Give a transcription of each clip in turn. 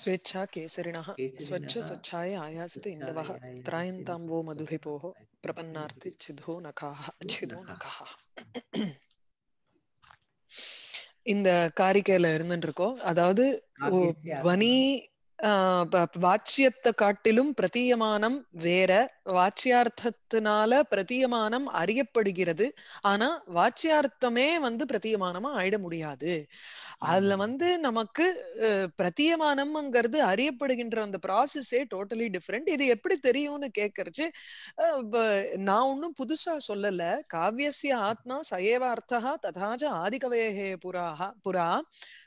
ஸ்வேச்சா கேசரிணா ஸ்வச்ச ஸ்வச்சாய ஆயாசித்து இந்தவா த்ராயந்தாம் வோ மதுரை பிரபன்னார்த்தி சிதோ நகாஹ சிதோ நகாஹ இந்த காரிக்கையில இருந்துட்டு இருக்கோம் அதாவது துவனி வாச்சியத்தை காட்டிலும் பிரதீயமானம் வேற வாச்சியார்த்தத்தினால பிரதீயமானம் அறியப்படுகிறது ஆனா வாச்சியார்த்தமே வந்து பிரதீயமானமா ஆயிட முடியாது அதுல வந்து நமக்கு பிரத்தியமானம்ங்கிறது அறியப்படுகின்ற அந்த ப்ராசஸே டோட்டலி டிஃப்ரெண்ட் இது எப்படி தெரியும்னு கேட்கறச்சு நான் ஒன்னும் புதுசா சொல்லல காவியசிய ஆத்மா சயேவார்த்தகா ததாஜ ஆதிகவேகே புறாஹா புறா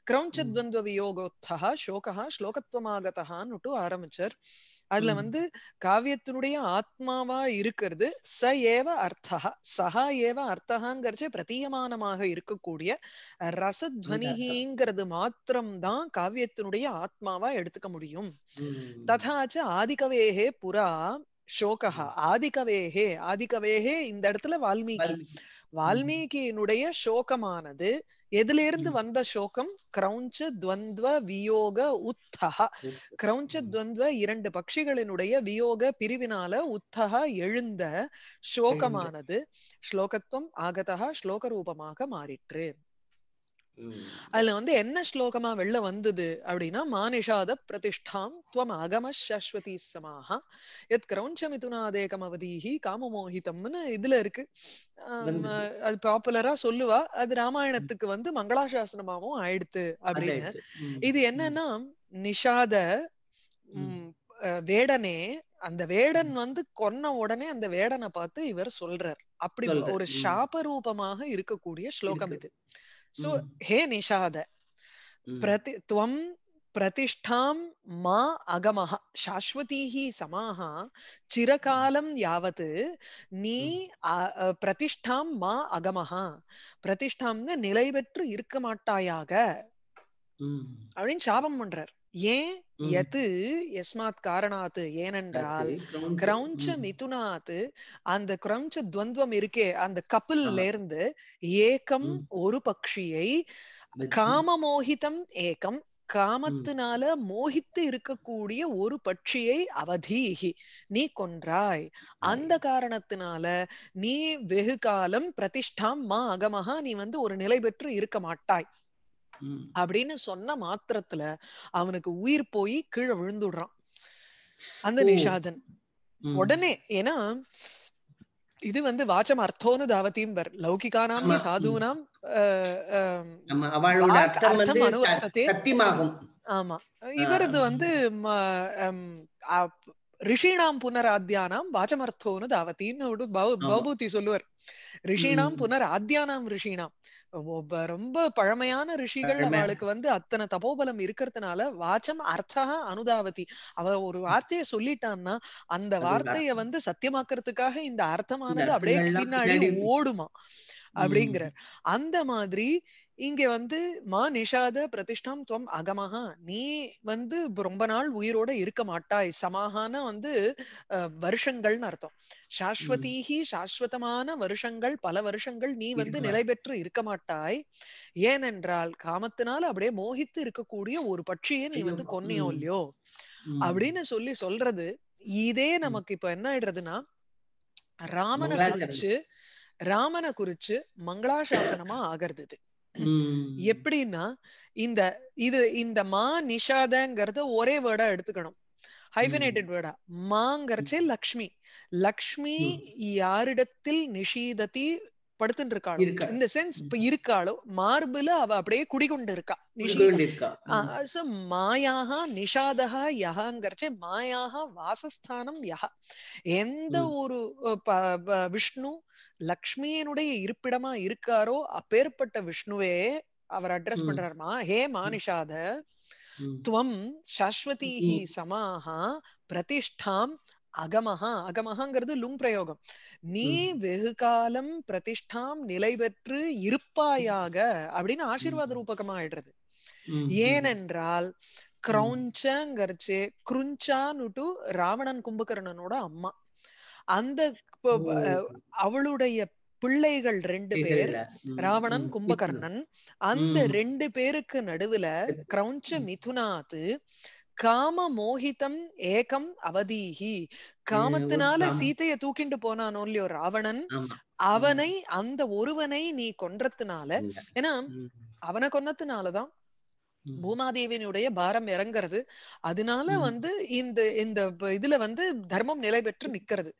கிரௌஞ்சத்வந்தவியோகோத்தா சோகா ஸ்லோகத்துவமாகத்தா நுட்டு ஆரம்பிச்சர் அதுல வந்து காவியத்தினுடைய ஆத்மாவா இருக்கிறது ச ஏவ அர்த்தா சஹா ஏவ அர்த்தகாங்கிறச்சே பிரதீயமானமாக இருக்கக்கூடிய ரசத்வனிகிங்கிறது மாத்திரம்தான் காவியத்தினுடைய ஆத்மாவா எடுத்துக்க முடியும் ததாச்சு ஆதிகவேகே புறா சோகா ஆதிகவேகே ஆதிகவேகே இந்த இடத்துல வால்மீகி வால்மீகியினுடைய சோகமானது எதுல இருந்து வந்த சோகம் கிரௌஞ்ச துவந்துவ வியோக உத்தக கிரௌஞ்ச துவந்துவ இரண்டு பட்சிகளினுடைய வியோக பிரிவினால உத்தக எழுந்த சோகமானது ஸ்லோகத்துவம் ஆகதா ஸ்லோக ரூபமாக மாறிற்று அதுல வந்து என்ன ஸ்லோகமா வெளில வந்தது அப்படின்னா மானிஷாத பிரதிஷ்டாம் துவம் அகம சாஸ்வதி சமாஹா எத் கிரௌஞ்சமிதுனாதேகம் அவதீஹி காமமோஹிதம்னு இதுல இருக்கு அது பாப்புலரா சொல்லுவா அது ராமாயணத்துக்கு வந்து மங்களாசாசனமாவும் ஆயிடுத்து அப்படின்னு இது என்னன்னா நிஷாத வேடனே அந்த வேடன் வந்து கொன்ன உடனே அந்த வேடனை பார்த்து இவர் சொல்றார் அப்படி ஒரு சாபரூபமாக இருக்கக்கூடிய ஸ்லோகம் இது सो हे निषाद प्रति त्वं प्रतिष्ठां मा अगमः शाश्वतीः समाः चिरकालं यावत् நீ பிரதிஷ்டாம் மா அகமஹா பிரதிஷ்டாம்னு நிலை பெற்று இருக்க மாட்டாயாக அப்படின்னு சாபம் பண்றார் ஏன் எது எஸ்மாத் காரணாத்து ஏனென்றால் கிரௌஞ்ச மிதுனாத் அந்த கிரௌஞ்ச துவந்துவம் இருக்கே அந்த கப்பில்ல இருந்து ஏக்கம் ஒரு பக்ஷியை காம மோகிதம் ஏக்கம் காமத்தினால மோகித்து இருக்கக்கூடிய ஒரு பட்சியை அவதீகி நீ கொன்றாய் அந்த காரணத்தினால நீ வெகு காலம் பிரதிஷ்டாம் மா அகமகா நீ வந்து ஒரு நிலை பெற்று இருக்க மாட்டாய் அப்படின்னு சொன்ன மாத்திரத்துல அவனுக்கு உயிர் போய் கீழே விழுந்துடுறான் அந்த நிஷாதன் உடனே ஏன்னா இது வந்து வாச்சம் அர்த்தோனு தாவத்தையும் பர் லௌகிகானாம் சாதுனாம் ஆமா இவரது வந்து ரிஷினாம் புனராத்தியானாம் வாச்சமர்த்தோன்னு தாவத்தின்னு பௌபூத்தி சொல்லுவார் ரிஷினாம் புனர் ஆத்தியானாம் ரொம்ப பழமையான ரிஷிகள் அவளுக்கு வந்து அத்தனை தபோபலம் இருக்கிறதுனால வாச்சம் அர்த்தகா அனுதாவதி அவ ஒரு வார்த்தையை சொல்லிட்டான்னா அந்த வார்த்தைய வந்து சத்தியமாக்குறதுக்காக இந்த அர்த்தமானது அப்படியே பின்னாடி ஓடுமா அப்படிங்கிறார் அந்த மாதிரி இங்க வந்து மா நிஷாத பிரதிஷ்டம் துவம் அகமஹா நீ வந்து ரொம்ப நாள் உயிரோட இருக்க மாட்டாய் சமாகான வந்து வருஷங்கள்னு அர்த்தம் சாஸ்வதீகி சாஸ்வதமான வருஷங்கள் பல வருஷங்கள் நீ வந்து நிலை பெற்று இருக்க மாட்டாய் ஏனென்றால் காமத்தினால அப்படியே மோகித்து இருக்கக்கூடிய ஒரு பட்சியை நீ வந்து கொன்னியோ இல்லையோ அப்படின்னு சொல்லி சொல்றது இதே நமக்கு இப்ப என்ன ஆயிடுறதுன்னா ராமனை குறிச்சு ராமனை குறிச்சு மங்களாசாசனமா ஆகிறது எப்படின்னா இந்த இது இந்த மா நிஷாதங்கிறத ஒரே வேர்டா எடுத்துக்கணும் ஹைபனேட்டட் வேர்டா மாங்கிறச்சே லக்ஷ்மி லக்ஷ்மி யாரிடத்தில் நிஷீதத்தி படுத்துட்டு இருக்காளோ இந்த சென்ஸ் இப்ப இருக்காளோ மார்புல அவ அப்படியே குடிகொண்டு இருக்கா மாயாக நிஷாதா யகாங்கிறச்சே மாயாக வாசஸ்தானம் யஹா எந்த ஒரு விஷ்ணு லக்ஷ்மியினுடைய இருப்பிடமா இருக்காரோ அப்பேற்பட்ட விஷ்ணுவே அவர் அட்ரஸ் பண்றாருமா ஹே மானிஷாத துவம் சாஸ்வதிஹி சமாஹா பிரதிஷ்டாம் அகமஹா அகமஹாங்கிறது லுங் பிரயோகம் நீ வெகு காலம் பிரதிஷ்டாம் நிலை பெற்று இருப்பாயாக அப்படின்னு ஆசீர்வாத ரூபகமா ஆயிடுறது ஏனென்றால் கிரௌஞ்சங்கரிச்சு குருஞ்சான்னுட்டு ராவணன் கும்பகர்ணனோட அம்மா அந்த அவளுடைய பிள்ளைகள் ரெண்டு பேர் ராவணன் கும்பகர்ணன் அந்த ரெண்டு பேருக்கு நடுவுல கிரௌஞ்ச மிதுனாத் காம மோகிதம் ஏகம் அவதீகி காமத்தினால சீத்தைய தூக்கிண்டு போனானோ இல்லையோ ராவணன் அவனை அந்த ஒருவனை நீ கொன்றதுனால ஏன்னா அவனை கொன்னதுனாலதான் பூமாதேவியினுடைய பாரம் இறங்குறது அதனால வந்து இந்த இந்த இதுல வந்து தர்மம் நிலை பெற்று நிக்கிறது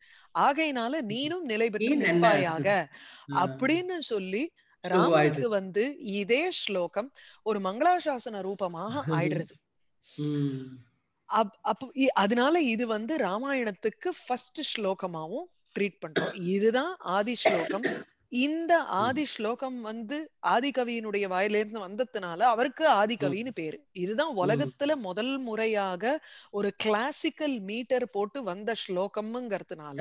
ஆகையினால நீனும் நிலை பெற்று நிற்பாயாக அப்படின்னு சொல்லி ராமனுக்கு வந்து இதே ஸ்லோகம் ஒரு மங்களாசாசன ரூபமாக ஆயிடுறது அப் அதனால இது வந்து ராமாயணத்துக்கு ஃபர்ஸ்ட் ஸ்லோகமாவும் ட்ரீட் பண்றோம் இதுதான் ஆதி ஸ்லோகம் இந்த ஆதி ஸ்லோகம் வந்து ஆதிகவியினுடைய வாயிலிருந்து வந்ததுனால அவருக்கு ஆதிகவின்னு பேரு இதுதான் உலகத்துல முதல் முறையாக ஒரு கிளாசிக்கல் மீட்டர் போட்டு வந்த ஸ்லோகம்ங்கிறதுனால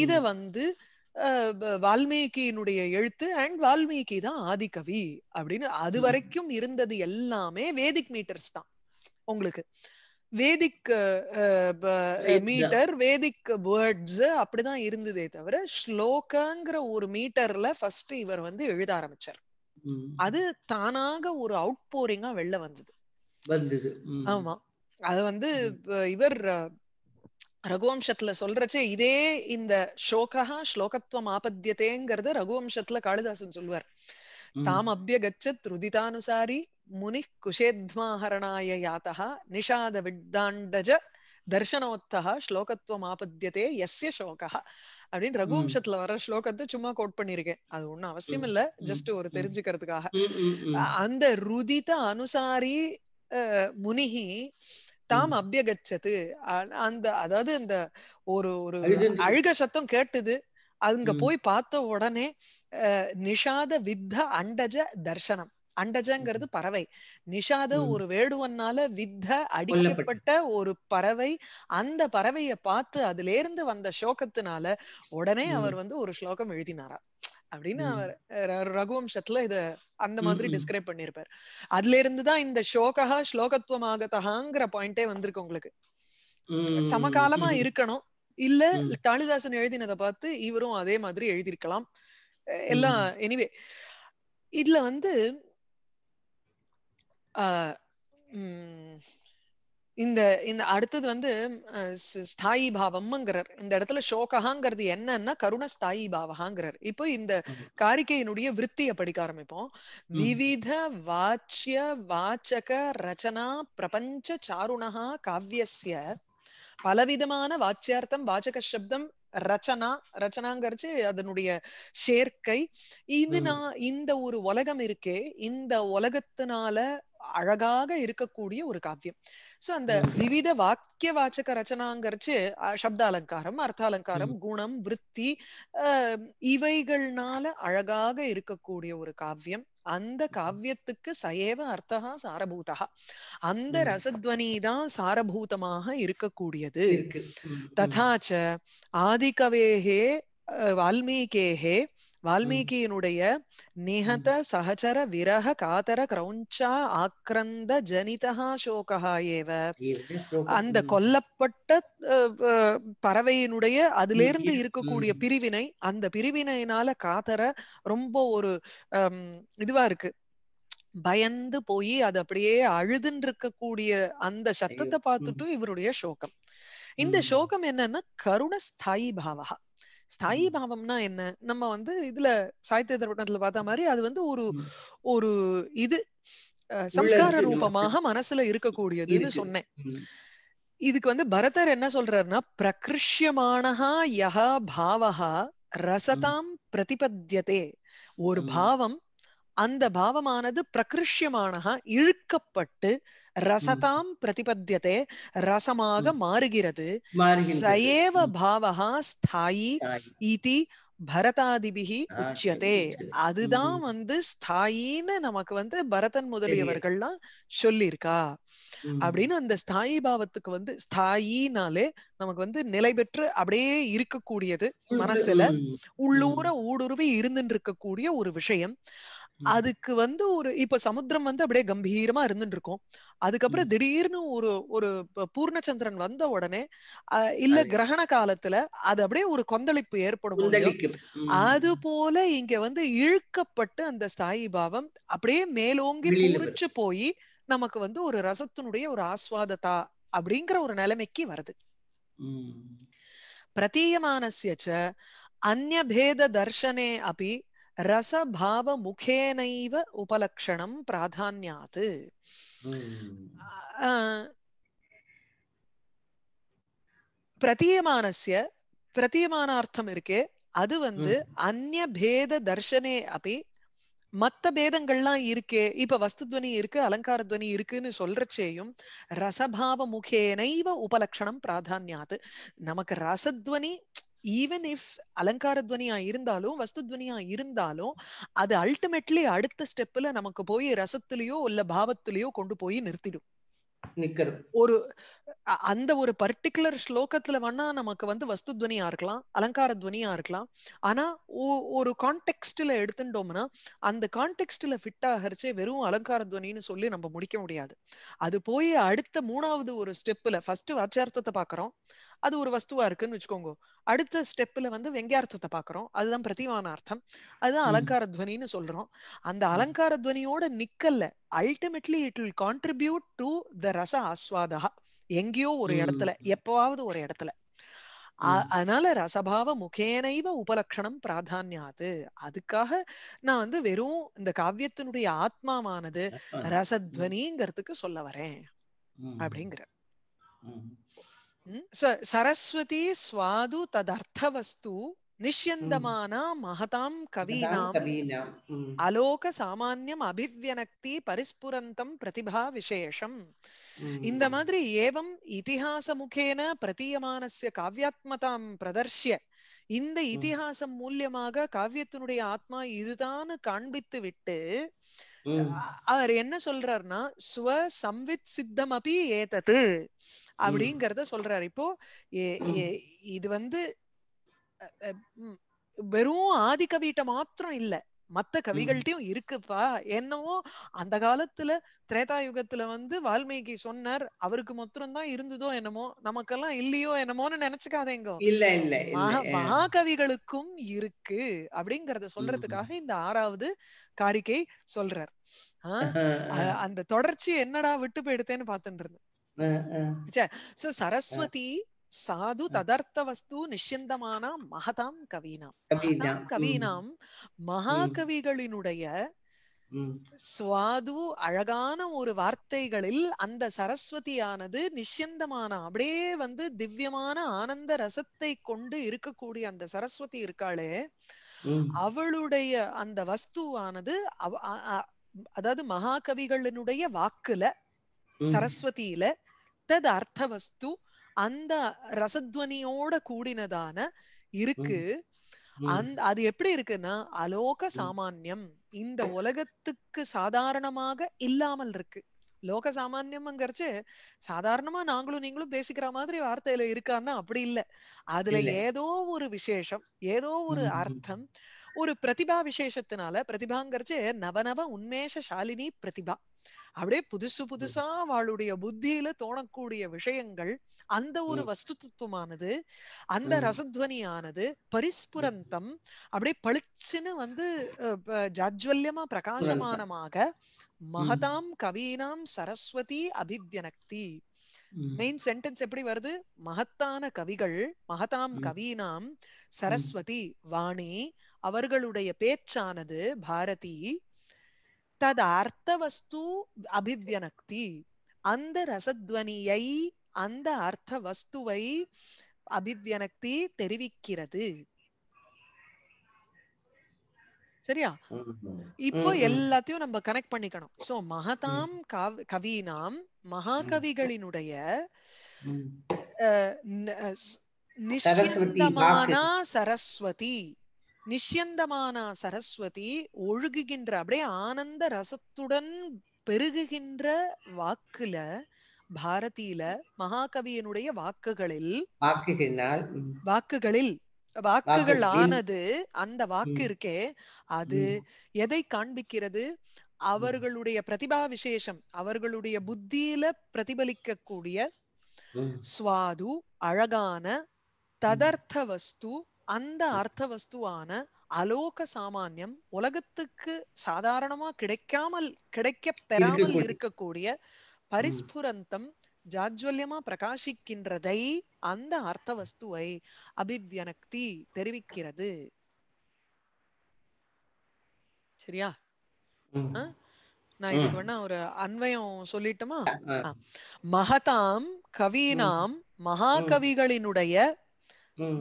இத வந்து வால்மீகியினுடைய எழுத்து அண்ட் வால்மீகி தான் ஆதிகவி அப்படின்னு அது வரைக்கும் இருந்தது எல்லாமே வேதிக் மீட்டர்ஸ் தான் உங்களுக்கு வேதிக் மீட்டர் வேதிக் வேர்ட்ஸ் அப்படிதான் இருந்ததே தவிர ஸ்லோகங்கிற ஒரு மீட்டர்ல ஃபர்ஸ்ட் இவர் வந்து எழுத ஆரம்பிச்சார் அது தானாக ஒரு அவுட் போரிங்கா வெளில வந்தது ஆமா அது வந்து இவர் ரகுவம்சத்துல சொல்றச்சே இதே இந்த ஸ்லோகா ஸ்லோகத்துவம் ஆபத்தியத்தேங்கிறத ரகுவம்சத்துல காளிதாசன் சொல்லுவார் தாம் கச்சத் ருதிதானுசாரி முனி குஷேத்மாஹரணாய யாத்தா நிஷாத வித்தாண்டஜ தர்சனோத்தா ஸ்லோகத்துவம் ஆபத்தியதே எஸ்ய சோகா அப்படின்னு ரகுவம்சத்துல வர ஸ்லோகத்தை சும்மா கோட் பண்ணிருக்கேன் அது ஒண்ணும் அவசியம் இல்ல ஜஸ்ட் ஒரு தெரிஞ்சுக்கிறதுக்காக அந்த ருதித அனுசாரி முனிகி தாம் அபியகச்சது அந்த அதாவது இந்த ஒரு ஒரு அழுக சத்தம் கேட்டுது அங்க போய் பார்த்த உடனே நிஷாத வித்த அண்டஜ தர்சனம் அண்டஜங்கிறது பறவை நிஷாத ஒரு வேடுவனால வித்த அடிக்கப்பட்ட ஒரு பறவை அந்த பறவைய பார்த்து அதுல இருந்து வந்த சோகத்தினால உடனே அவர் வந்து ஒரு ஸ்லோகம் எழுதினாரா அப்படின்னு அவர் ரகுவம்சத்துல இத அந்த மாதிரி டிஸ்கிரைப் பண்ணிருப்பார் அதுல இருந்துதான் இந்த சோகா ஸ்லோகத்துவமாகத்தகாங்கிற பாயிண்டே வந்திருக்கு உங்களுக்கு சமகாலமா இருக்கணும் இல்ல காளிதாசன் எழுதினதை பார்த்து இவரும் அதே மாதிரி எழுதியிருக்கலாம் எல்லாம் எனிவே இதுல வந்து இந்த இந்த அடுத்தது வந்து ஸ்தாயி பாவம்ங்கிறார் இந்த இடத்துல சோகஹாங்கிறது என்னன்னா கருண ஸ்தாயி பாவகாங்கிறார் இப்போ இந்த காரிக்கையினுடைய விற்த்திய படிக்க ஆரம்பிப்போம் விவித வாச்சிய வாச்சக ரச்சனா பிரபஞ்ச சாருணஹா காவியசிய பலவிதமான வாச்சியார்த்தம் வாச்சக சப்தம் ரச்சனா ரச்சனாங்கிறச்சு அதனுடைய சேர்க்கை இது நான் இந்த ஒரு உலகம் இருக்கே இந்த உலகத்தினால அழகாக இருக்கக்கூடிய ஒரு காவியம் சோ அந்த விவித வாக்கிய வாச்சக ரச்சனாங்கிறச்சு சப்த அலங்காரம் அர்த்த அலங்காரம் குணம் விற்பி இவைகள்னால அழகாக இருக்கக்கூடிய ஒரு காவியம் அந்த காவியத்துக்கு சயேவ அர்த்தகா சாரபூதா அந்த ரசத்வனிதான் சாரபூதமாக இருக்கக்கூடியது ததாச்ச ஆதிகவேகே வால்மீகேகே வால்மீகியினுடைய நிகத சகச்சர விரக காதர கிரௌஞ்சா ஆக்ரந்த ஜனிதா சோகா ஏவ அந்த கொல்லப்பட்ட பறவையினுடைய அதுல இருந்து இருக்கக்கூடிய பிரிவினை அந்த பிரிவினையினால காதர ரொம்ப ஒரு இதுவா இருக்கு பயந்து போய் அது அப்படியே அழுதுன்னு இருக்கக்கூடிய அந்த சத்தத்தை பார்த்துட்டும் இவருடைய சோகம் இந்த சோகம் என்னன்னா கருணஸ்தாயி பாவகா ஸ்தாயி பாவம்னா என்ன நம்ம வந்து இதுல சாகித்ய தர்ப்பணத்துல பார்த்த மாதிரி அது வந்து ஒரு ஒரு இது சம்ஸ்கார ரூபமாக மனசுல இருக்கக்கூடியதுன்னு சொன்னேன் இதுக்கு வந்து பரதர் என்ன சொல்றாருன்னா பிரகிருஷ்யமானஹா யஹா பாவஹா ரசதாம் பிரதிபத்தியதே ஒரு பாவம் அந்த பாவமானது பிரகிருஷ்யமானஹா இழுக்கப்பட்டு ரசதாம் பிரதிபத்தியதே ரசமாக மாறுகிறது சயேவ பாவகா ஸ்தாயி இதி பரதாதிபிகி உச்சியதே அதுதான் வந்து ஸ்தாயின்னு நமக்கு வந்து பரதன் முதலியவர்கள்லாம் சொல்லியிருக்கா அப்படின்னு அந்த ஸ்தாயி பாவத்துக்கு வந்து ஸ்தாயினாலே நமக்கு வந்து நிலை பெற்று அப்படியே இருக்கக்கூடியது மனசுல உள்ளூர ஊடுருவி இருந்துட்டு இருக்கக்கூடிய ஒரு விஷயம் அதுக்கு வந்து ஒரு இப்ப சமுத்திரம் வந்து அப்படியே கம்பீரமா இருந்துட்டு இருக்கும் அதுக்கப்புறம் திடீர்னு ஒரு ஒரு பூர்ணச்சந்திரன் வந்த உடனே இல்ல கிரகண காலத்துல அது அப்படியே ஒரு கொந்தளிப்பு ஏற்படும் அது போல இங்க வந்து இழுக்கப்பட்டு அந்த ஸ்தாயி பாவம் அப்படியே மேலோங்கி பூரிச்சு போய் நமக்கு வந்து ஒரு ரசத்தினுடைய ஒரு ஆஸ்வாதத்தா அப்படிங்கிற ஒரு நிலைமைக்கு வருது பிரதீயமானசிய அந்நபேத தர்ஷனே அப்படி ரசபாவ முகேனைவ உபலக்ஷணம் பிராதான்யாத்து பிரதீயமானஸ்ய பிரதீயமானார்த்தம் இருக்கே அது வந்து அந்நிய பேத தர்ஷனே அப்படி மத்த பேதங்கள்லாம் இருக்கே இப்ப வஸ்துத்வனி இருக்கு அலங்கார துவனி இருக்குன்னு சொல்றச்சேயும் ரசபாவ முகேனைவ உபலக்ஷணம் பிராதான்யாது நமக்கு ரசத்வனி ஈவன் இஃப் அலங்கார துவனியா இருந்தாலும் வஸ்து துவனியா இருந்தாலும் அது அல்டிமேட்லி அடுத்த ஸ்டெப்ல நமக்கு போய் ரசத்துலயோ இல்ல பாவத்திலயோ கொண்டு போய் நிறுத்திடும் ஒரு அந்த ஒரு பர்டிகுலர் ஸ்லோகத்துல வேணா நமக்கு வந்து வஸ்து துவனியா இருக்கலாம் அலங்கார துவனியா இருக்கலாம் ஆனா ஒரு கான்டெக்ட்ல எடுத்துட்டோம்னா அந்த கான்டெக்ட்ல ஃபிட் ஆகிறச்சே வெறும் அலங்கார துவனின்னு சொல்லி நம்ம முடிக்க முடியாது அது போய் அடுத்த மூணாவது ஒரு ஸ்டெப்ல ஃபர்ஸ்ட் வாச்சார்த்தத்தை பாக்குறோம் அது ஒரு வஸ்துவா இருக்குன்னு வச்சுக்கோங்க அடுத்த ஸ்டெப்ல வந்து வெங்கியார்த்தத்தை பாக்குறோம் அதுதான் பிரதிமான அர்த்தம் அதுதான் அலங்கார துவனின்னு சொல்றோம் அந்த அலங்கார துவனியோட நிக்கல்ல ultimately it will contribute to the ரச ஆஸ்வாதா எங்கேயோ ஒரு இடத்துல எப்பவாவது ஒரு இடத்துல அதனால ரசபாவ முகேனைவ உபலக்ஷணம் பிராதான்யாது அதுக்காக நான் வந்து வெறும் இந்த காவியத்தினுடைய ஆத்மாவானது ரசத்வனிங்கிறதுக்கு சொல்ல வரேன் அப்படிங்கிற சரஸ்வதி சுவாது ததர்த்தவஸ்து நிஷ்யந்தமானா மகதாம் கவீனாம் அலோக சாமானியம் அபிவியனக்தி பரிஸ்புரந்தம் பிரதிபா விசேஷம் இந்த மாதிரி ஏவம் இதிகாச முகேன பிரதீயமானசிய காவியாத்மதாம் பிரதர்ஷிய இந்த இதிகாசம் மூலியமாக காவியத்தினுடைய ஆத்மா இதுதான் காண்பித்து விட்டு அவர் என்ன சொல்றாருன்னா ஸ்வ சம்வித் சித்தம் அப்படி ஏதது அப்படிங்கறத சொல்றாரு இப்போ இது வந்து வெறும் ஆதி கவிட்ட மாத்திரம் இல்ல மத்த கவிகள்ட்டையும் இருக்குப்பா என்னவோ அந்த காலத்துல திரேதா யுகத்துல வந்து வால்மீகி சொன்னார் அவருக்கு மொத்தம் தான் இருந்ததோ என்னமோ நமக்கெல்லாம் இல்லையோ என்னமோன்னு நினைச்சுக்காதேங்க இல்ல இல்ல மகாகவிகளுக்கும் இருக்கு அப்படிங்கறத சொல்றதுக்காக இந்த ஆறாவது காரிக்கை சொல்றார் அந்த தொடர்ச்சி என்னடா விட்டு போயிடுத்தேன்னு பாத்துட்டு இருந்தேன் சரஸ்வதி சாது ததர்த்த வஸ்து நிஷிந்தமான மகதாம் கவீனாம் கவீனாம் மகாகவிகளினுடைய சுவாது அழகான ஒரு வார்த்தைகளில் அந்த சரஸ்வதியானது நிஷ்யந்தமான அப்படியே வந்து திவ்யமான ஆனந்த ரசத்தை கொண்டு இருக்கக்கூடிய அந்த சரஸ்வதி இருக்காளே அவளுடைய அந்த வஸ்துவானது அதாவது மகாகவிகளினுடைய வாக்குல சரஸ்வதியில தத்தது அர்த்த வஸ்து அந்த ரசத்வனியோட கூடினதான இருக்கு அந் அது எப்படி இருக்குன்னா அலோக சாமானியம் இந்த உலகத்துக்கு சாதாரணமாக இல்லாமல் இருக்கு லோக சாமான்யம்ங்கிறச்சு சாதாரணமா நாங்களும் நீங்களும் பேசிக்கிற மாதிரி வார்த்தையில இருக்கான்னா அப்படி இல்ல அதுல ஏதோ ஒரு விசேஷம் ஏதோ ஒரு அர்த்தம் ஒரு பிரதிபா விசேஷத்தினால பிரதிபாங்கிறது நவநவ உன்மேஷ சாலினி பிரதிபா அப்படியே புதுசு புதுசா அவளுடைய புத்தியில தோணக்கூடிய விஷயங்கள் அந்த ஒரு தத்துவமானது அந்த ரசத்வனியானது பரிஸ்புரந்தம் அப்படியே பளிச்சுன்னு வந்து ஜாஜ்வல்யமா பிரகாசமானமாக மகதாம் கவீனாம் சரஸ்வதி அபிவியனக்தி மெயின் சென்டென்ஸ் எப்படி வருது மகத்தான கவிகள் மகதாம் கவீனாம் சரஸ்வதி வாணி அவர்களுடைய பேச்சானது பாரதி தது அர்த்தவஸ்து அபிவியனக்தி அந்த ரசத்வனியை அந்த அர்த்த வஸ்துவை அபிவியனக்தி தெரிவிக்கிறது சரியா இப்போ எல்லாத்தையும் நம்ம கனெக்ட் பண்ணிக்கணும் சோ மகதாம் கவினாம் மகாகவிகளினுடைய சரஸ்வதி நிஷ்யந்தமானா சரஸ்வதி ஒழுகுகின்ற அப்படியே ஆனந்த ரசத்துடன் பெருகுகின்ற வாக்குல பாரதியில மகாகவியனுடைய வாக்குகளில் வாக்குகளில் வாக்குகளில் வாக்குகள் ஆனது அந்த வாக்கு இருக்கே அது எதை காண்பிக்கிறது அவர்களுடைய பிரதிபா விசேஷம் அவர்களுடைய புத்தியில பிரதிபலிக்கக்கூடிய சுவாது அழகான ததர்த்த வஸ்து அந்த அர்த்த வஸ்துவான அலோக சாமானியம் உலகத்துக்கு சாதாரணமா கிடைக்காமல் கிடைக்க பெறாமல் இருக்கக்கூடிய பரிஸ்புரந்தம் ஜாஜ்வல்யமா பிரகாசிக்கின்றதை அந்த அர்த்த வஸ்துவை அபிவியனக்தி தெரிவிக்கிறது சரியா நான் இது வேணா ஒரு அன்வயம் சொல்லிட்டுமா மகதாம் கவீனாம் மகாகவிகளினுடைய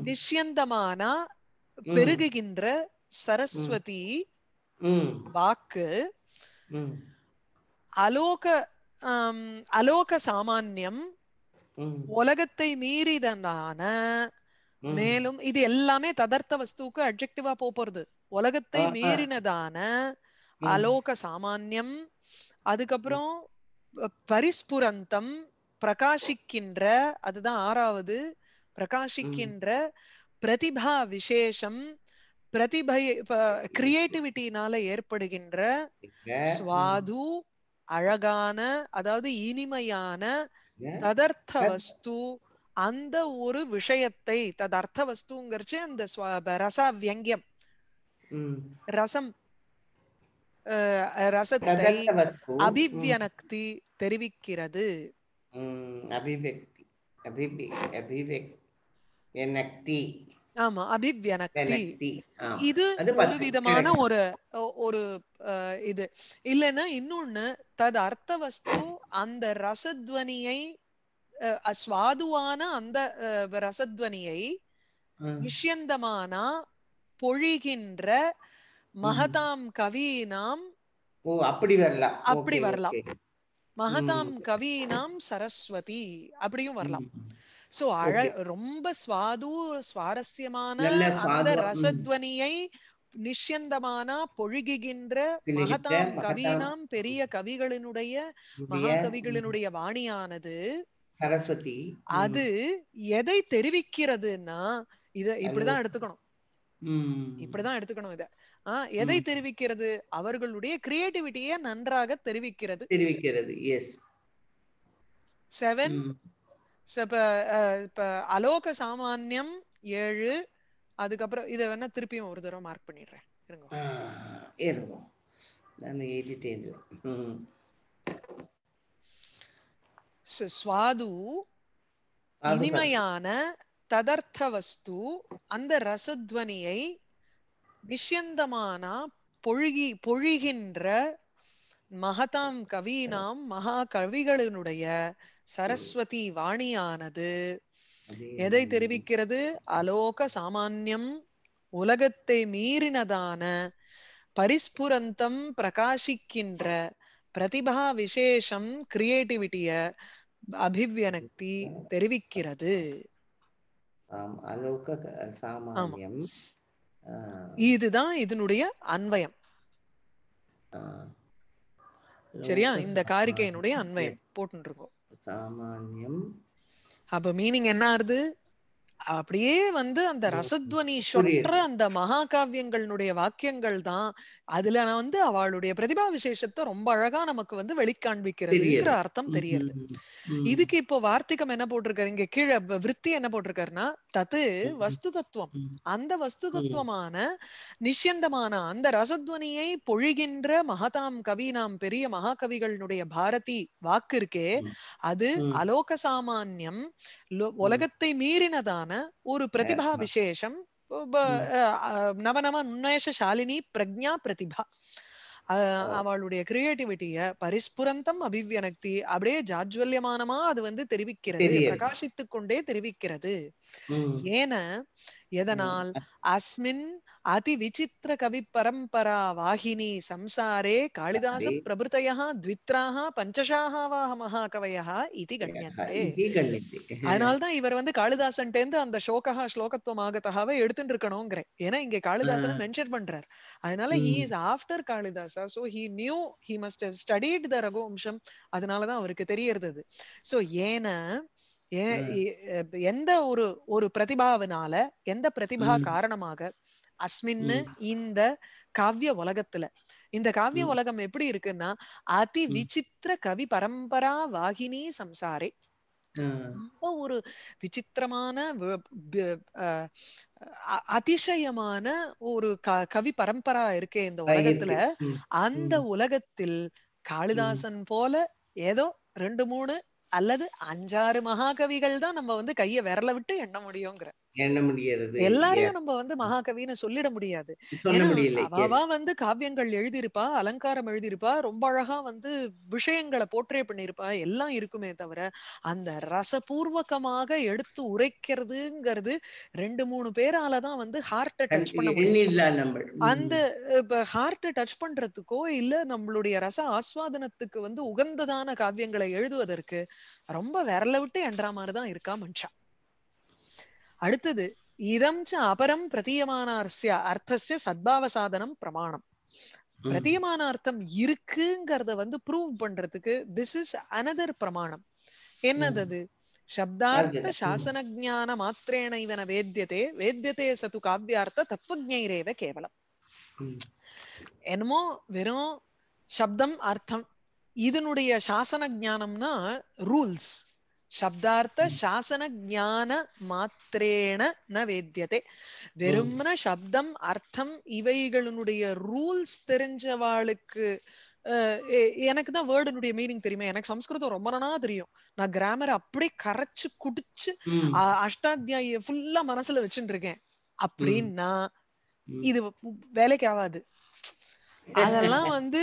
நிஷ்யந்தமானா பெருகுகின்ற சரஸ்வதி வாக்கு அலோக அலோக சாமான்யம் உலகத்தை மீறிதனான மேலும் இது எல்லாமே ததர்த்த வஸ்துக்கு அப்செக்டிவா போறது உலகத்தை மீறினதான அலோக சாமான்யம் அதுக்கப்புறம் பரிஸ்புரந்தம் பிரகாசிக்கின்ற அதுதான் ஆறாவது பிரகாசிக்கின்ற பிரதிபா விசேஷம் பிரதிபை கிரியேட்டிவிட்டினால ஏற்படுகின்ற சுவாது அழகான அதாவது இனிமையான ததர்த்த வஸ்து அந்த ஒரு விஷயத்தை ததர்த்த வஸ்துங்கிறச்சு அந்த ரச வியங்கியம் ரசம் ரசத்தை அபிவியனக்தி தெரிவிக்கிறது அபிவெக்தி அபிவி அபிவெக்தி எனக்தி ஆமா அபிவ்யனக்தி இது ஒரு விதமான ஒரு ஒரு இது இல்லைன்னா இன்னொன்னு தது அர்த்த அந்த ரசத்வனியை சுவாதுவான அந்த ரசத்வனியை விஷயந்தமானா பொழிகின்ற மகதாம் கவியினாம் ஓ அப்படி வரலாம் அப்படி வரலாம் மகதாம் கவியினாம் சரஸ்வதி அப்படியும் வரலாம் சோ அழ ரொம்ப சுவாது சுவாரஸ்யமான அந்த ரசத்வனியை நிஷ்யந்தமானா பொழுகுகின்ற மகதாம் கவினாம் பெரிய கவிகளினுடைய மகாகவிகளினுடைய வாணியானது சரஸ்வதி அது எதை தெரிவிக்கிறதுன்னா இத இப்படிதான் எடுத்துக்கணும் இப்படிதான் எடுத்துக்கணும் இத ஆஹ் எதை தெரிவிக்கிறது அவர்களுடைய கிரியேட்டிவிட்டியை நன்றாக தெரிவிக்கிறது தெரிவிக்கிறது எஸ் செவன் இப்ப இப்போ இப்போ அலோக சாமானியம் ஏழு அதுக்கப்புறம் இதை வேணா திருப்பியும் ஒரு தடவை மார்க் பண்ணிடுறேன் சுவாது இனிமையான ததர்த்த வஸ்து அந்த ரசத்வனியை நிஷ்யந்தமானா பொழுகி பொழிகின்ற மகதாம் கவினாம் மகா கவிகளினுடைய சரஸ்வதி வாணியானது எதை தெரிவிக்கிறது அலோக சாமான்யம் உலகத்தை மீறினதான பரிஸ்புரந்தம் பிரகாசிக்கின்ற பிரதிபா விசேஷம் கிரியேட்டிவிட்டிய அபிவியனக்தி தெரிவிக்கிறது இதுதான் இதனுடைய அன்வயம் சரியா இந்த காரிக்கையினுடைய அன்வயம் போட்டு இருக்கோம் சாமானியம் அப்ப மீனிங் என்ன ஆறுது அப்படியே வந்து அந்த ரசத்வனி சொல்ற அந்த மகாகாவியங்களுடைய வாக்கியங்கள் தான் அதுல நான் வந்து அவளுடைய பிரதிபா விசேஷத்தை ரொம்ப அழகா நமக்கு வந்து வெளிக்காண்பிக்கிறதுங்கிற அர்த்தம் தெரியுது இதுக்கு இப்போ வார்த்திகம் என்ன போட்டிருக்காரு இங்க கீழே விற்பி என்ன போட்டிருக்காருன்னா தத்து வஸ்து தத்துவம் அந்த வஸ்து தத்துவமான நிஷ்யந்தமான அந்த ரசத்வனியை பொழிகின்ற மகதாம் கவி நாம் பெரிய மகாகவிகளினுடைய பாரதி வாக்கு இருக்கே அது அலோக சாமானியம் உலகத்தை மீறினதான ஒரு பிரதிபா விசேஷம் நவநவ உன்மேஷ பிரஜா பிரதிபா அவளுடைய கிரியேட்டிவிட்டிய பரிஸ்புரந்தம் அபிவியனக்தி அப்படியே ஜாஜ்வல்யமானமா அது வந்து தெரிவிக்கிறது பிரகாசித்துக் கொண்டே தெரிவிக்கிறது ஏன எதனால் அஸ்மின் அதி விசித்திர கவி பரம்பரா வாகினி சம்சாரே காளிதாச பிரபுத்தய த்வித்ராக பஞ்சசாக வாக மகாகவயா இது கண்ணியத்தே அதனால்தான் இவர் வந்து காளிதாசன்ட்டேந்து அந்த ஷோகா ஸ்லோகத்துவம் ஆகத்தகாவே எடுத்துட்டு இருக்கணுங்கிறேன் ஏன்னா இங்க காளிதாசன் மென்ஷன் பண்றார் அதனால he is after Kalidasa so he knew he must have studied the Raghuvamsham அதனாலதான் அவருக்கு தெரியறது சோ ஏன்னா எந்த ஒரு ஒரு பிரதிபாவினால எந்த பிரதிபா காரணமாக அஸ்மின்னு இந்த காவிய உலகத்துல இந்த காவிய உலகம் எப்படி இருக்குன்னா அதி விசித்திர கவி பரம்பரா வாகினி சம்சாரே ரொம்ப ஒரு விசித்திரமான அதிசயமான ஒரு கவி பரம்பரா இருக்கே இந்த உலகத்துல அந்த உலகத்தில் காளிதாசன் போல ஏதோ ரெண்டு மூணு அல்லது அஞ்சாறு மகாகவிகள் தான் நம்ம வந்து கைய விரல விட்டு எண்ண முடியுங்கிற எண்ண முடியாது எல்லாரையும் நம்ம வந்து மகாகவின்னு சொல்லிட முடியாது அவ வந்து காவியங்கள் எழுதியிருப்பா அலங்காரம் எழுதியிருப்பா ரொம்ப அழகா வந்து விஷயங்களை போற்றே பண்ணிருப்பா எல்லாம் இருக்குமே தவிர அந்த ரசபூர்வகமாக எடுத்து உரைக்கிறதுங்கிறது ரெண்டு மூணு பேராலதான் வந்து ஹார்ட்டை டச் பண்ண அந்த இப்ப ஹார்ட்டை டச் பண்றதுக்கோ இல்ல நம்மளுடைய ரச ஆஸ்வாதனத்துக்கு வந்து உகந்ததான காவியங்களை எழுதுவதற்கு ரொம்ப விரல விட்டு என்ற மாதிரிதான் இருக்கா மன்ஷா அடுத்தது இதம் ச அபரம் பிரதீயமானார்சிய அர்த்தசிய சத்பாவ சாதனம் பிரமாணம் பிரதீயமான அர்த்தம் இருக்குங்கிறத வந்து ப்ரூவ் பண்றதுக்கு திஸ் இஸ் அனதர் பிரமாணம் என்னது சப்தார்த்த சாசன ஜான மாத்திரேன இவன வேத்தியதே வேத்தியதே சத்து காவ்யார்த்த தத்துவஜைரேவ கேவலம் என்னமோ வெறும் சப்தம் அர்த்தம் இதனுடைய சாசன ஜானம்னா ரூல்ஸ் சப்தார்த்த சாசன ஜான மாத்திரேன ந வேத்தியதே வெறும்ன சப்தம் அர்த்தம் இவைகளுடைய ரூல்ஸ் தெரிஞ்சவாளுக்கு எனக்கு தான் வேர்டுனுடைய மீனிங் தெரியுமே எனக்கு சம்ஸ்கிருதம் ரொம்ப நாளா தெரியும் நான் கிராமரை அப்படியே கரைச்சு குடிச்சு அஷ்டாத்தியாய ஃபுல்லா மனசுல வச்சுட்டு இருக்கேன் அப்படின்னா இது வேலைக்கு ஆகாது அதெல்லாம் வந்து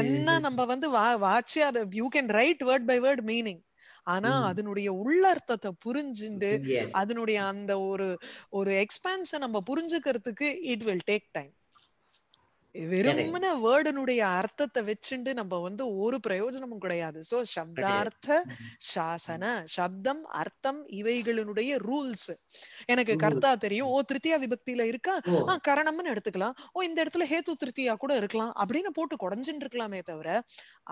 என்ன நம்ம வந்து வாட்சியார் you can write word by word meaning ஆனா அதனுடைய உள்ளர்த்தத்தை புரிஞ்சுண்டு அதனுடைய அந்த ஒரு ஒரு எக்ஸ்பான்ஸ நம்ம புரிஞ்சுக்கிறதுக்கு இட் வில் டேக் டைம் வெறுமன வேர்டனுடைய அர்த்தத்தை வச்சுண்டு நம்ம வந்து ஒரு பிரயோஜனமும் கிடையாது சோ சப்தார்த்த சாசன சப்தம் அர்த்தம் இவைகளினுடைய ரூல்ஸ் எனக்கு கர்த்தா தெரியும் ஓ திருத்தியா விபக்தியில இருக்கா ஆஹ் கரணம்னு எடுத்துக்கலாம் ஓ இந்த இடத்துல ஹேத்து திருத்தியா கூட இருக்கலாம் அப்படின்னு போட்டு குடஞ்சுட்டு இருக்கலாமே தவிர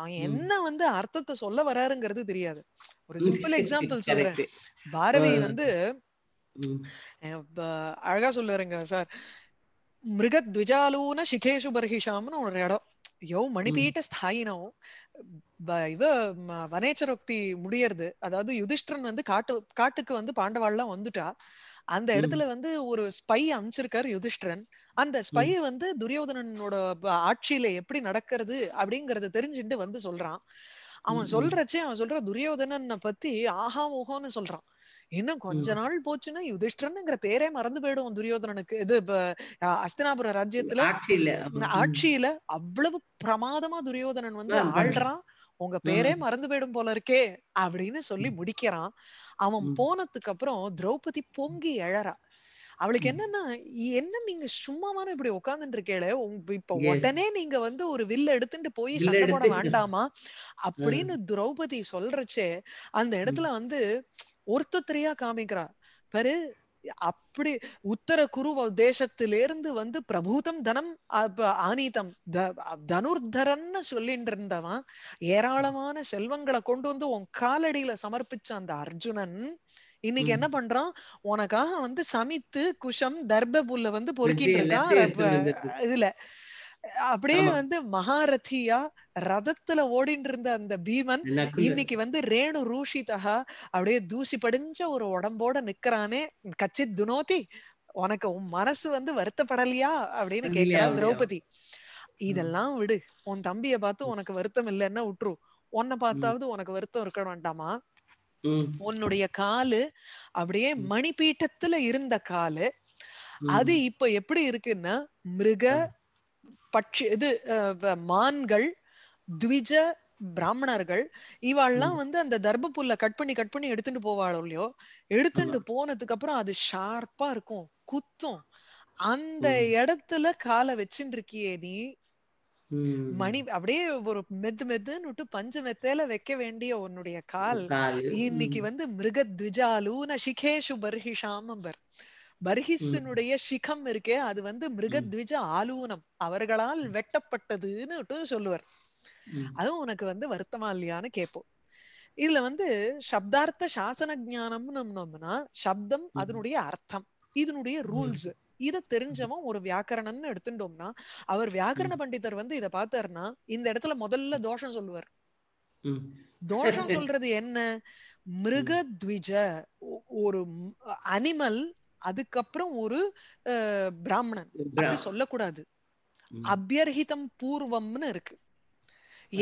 அவன் என்ன வந்து அர்த்தத்தை சொல்ல வராருங்கிறது தெரியாது ஒரு சிம்பிள் எக்ஸாம்பிள் சொல்றேன் பாரவி வந்து அழகா சொல்லுறேங்க சார் மிருகத்விஜாலூன சிகேஷு பர்ஹிஷாம்னு ஒரு இடம் யோ மணிபீட்ட ஸ்தாயினோ இவ வனேச்சரோக்தி முடியறது அதாவது யுதிஷ்டரன் வந்து காட்டு காட்டுக்கு வந்து பாண்டவாள்லாம் வந்துட்டா அந்த இடத்துல வந்து ஒரு ஸ்பை அமைச்சிருக்காரு யுதிஷ்டரன் அந்த ஸ்பை வந்து துரியோதனனோட ஆட்சியில எப்படி நடக்கிறது அப்படிங்கறத தெரிஞ்சுட்டு வந்து சொல்றான் அவன் சொல்றச்சே அவன் சொல்ற துரியோதனனை பத்தி ஆஹா ஊகோன்னு சொல்றான் இன்னும் கொஞ்ச நாள் போச்சுன்னா யுதிஷ்டன்ங்கிற பேரே மறந்து போயிடும் துரியோதனனுக்கு இது அஸ்தினாபுர ராஜ்யத்துல ஆட்சியில அவ்வளவு பிரமாதமா துரியோதனன் வந்து ஆள்றான் உங்க பேரே மறந்து போயிடும் போல இருக்கே அப்படின்னு சொல்லி முடிக்கிறான் அவன் போனதுக்கு அப்புறம் திரௌபதி பொங்கி எழறா அவளுக்கு என்னன்னா என்ன நீங்க சும்மாவான இப்படி உட்காந்துட்டு இருக்கேள இப்ப உடனே நீங்க வந்து ஒரு வில்ல எடுத்துட்டு போய் சண்டை போட வேண்டாமா அப்படின்னு திரௌபதி சொல்றச்சே அந்த இடத்துல வந்து ஒருத்தரையா காமிக்கிறா பாரு அப்படி உத்தர குரு தேசத்திலிருந்து வந்து பிரபூதம் தனம் ஆனீதம் தனுர்தரன்னு சொல்லிட்டு இருந்தவன் ஏராளமான செல்வங்களை கொண்டு வந்து உன் காலடியில சமர்ப்பிச்ச அந்த அர்ஜுனன் இன்னைக்கு என்ன பண்றான் உனக்காக வந்து சமித்து குஷம் தர்ப புல்ல வந்து பொறுக்கிட்டு இருக்கா இதுல அப்படியே வந்து மகாரதியா ரதத்துல ஓடிட்டு இருந்த அந்த பீமன் இன்னைக்கு வந்து ரேணு ரூஷிதா அப்படியே தூசி படிஞ்ச ஒரு உடம்போட நிக்கிறானே கச்சி துனோதி உனக்கு உன் மனசு வந்து வருத்தப்படலையா அப்படின்னு கேட்கிறா திரௌபதி இதெல்லாம் விடு உன் தம்பிய பார்த்து உனக்கு வருத்தம் இல்லைன்னா விட்டுரு உன்னை பார்த்தாவது உனக்கு வருத்தம் இருக்க வேண்டாமா உன்னுடைய காலு அப்படியே மணிப்பீட்டத்துல இருந்த காலு அது இப்ப எப்படி இருக்குன்னா மிருக பட்சி இது மான்கள் த்விஜ பிராமணர்கள் இவாள்லாம் வந்து அந்த தர்ப புல்ல கட் பண்ணி கட் பண்ணி எடுத்துட்டு போவாளோ இல்லையோ எடுத்துட்டு போனதுக்கு அப்புறம் அது ஷார்ப்பா இருக்கும் குத்தும் அந்த இடத்துல காலை வச்சுட்டு இருக்கியே நீ மணி அப்படியே ஒரு மெத்து மெத்துன்னு விட்டு பஞ்சு மெத்தேல வைக்க வேண்டிய உன்னுடைய கால் இன்னைக்கு வந்து மிருக நான் சிகேஷு பர்ஹிஷாமம்பர் பர்ஹிஸனுடைய சிகம் இருக்கே அது வந்து மிருகத்விஜ ஆலூனம் அவர்களால் வெட்டப்பட்டதுன்னு சொல்லுவார் அதுவும் உனக்கு வந்து வருத்தமா இல்லையான்னு கேட்போம் இதுல வந்து சப்தார்த்த சாசன ஜானம்னு சப்தம் அதனுடைய அர்த்தம் இதனுடைய ரூல்ஸ் இத தெரிஞ்சவன் ஒரு வியாக்கரணம்னு எடுத்துட்டோம்னா அவர் வியாக்கரண பண்டிதர் வந்து இத பார்த்தாருன்னா இந்த இடத்துல முதல்ல தோஷம் சொல்லுவார் தோஷம் சொல்றது என்ன மிருகத்விஜ ஒரு அனிமல் அதுக்கப்புறம் ஒரு பிராமணன் அப்படி சொல்லக்கூடாது அபியர்ஹிதம் பூர்வம்னு இருக்கு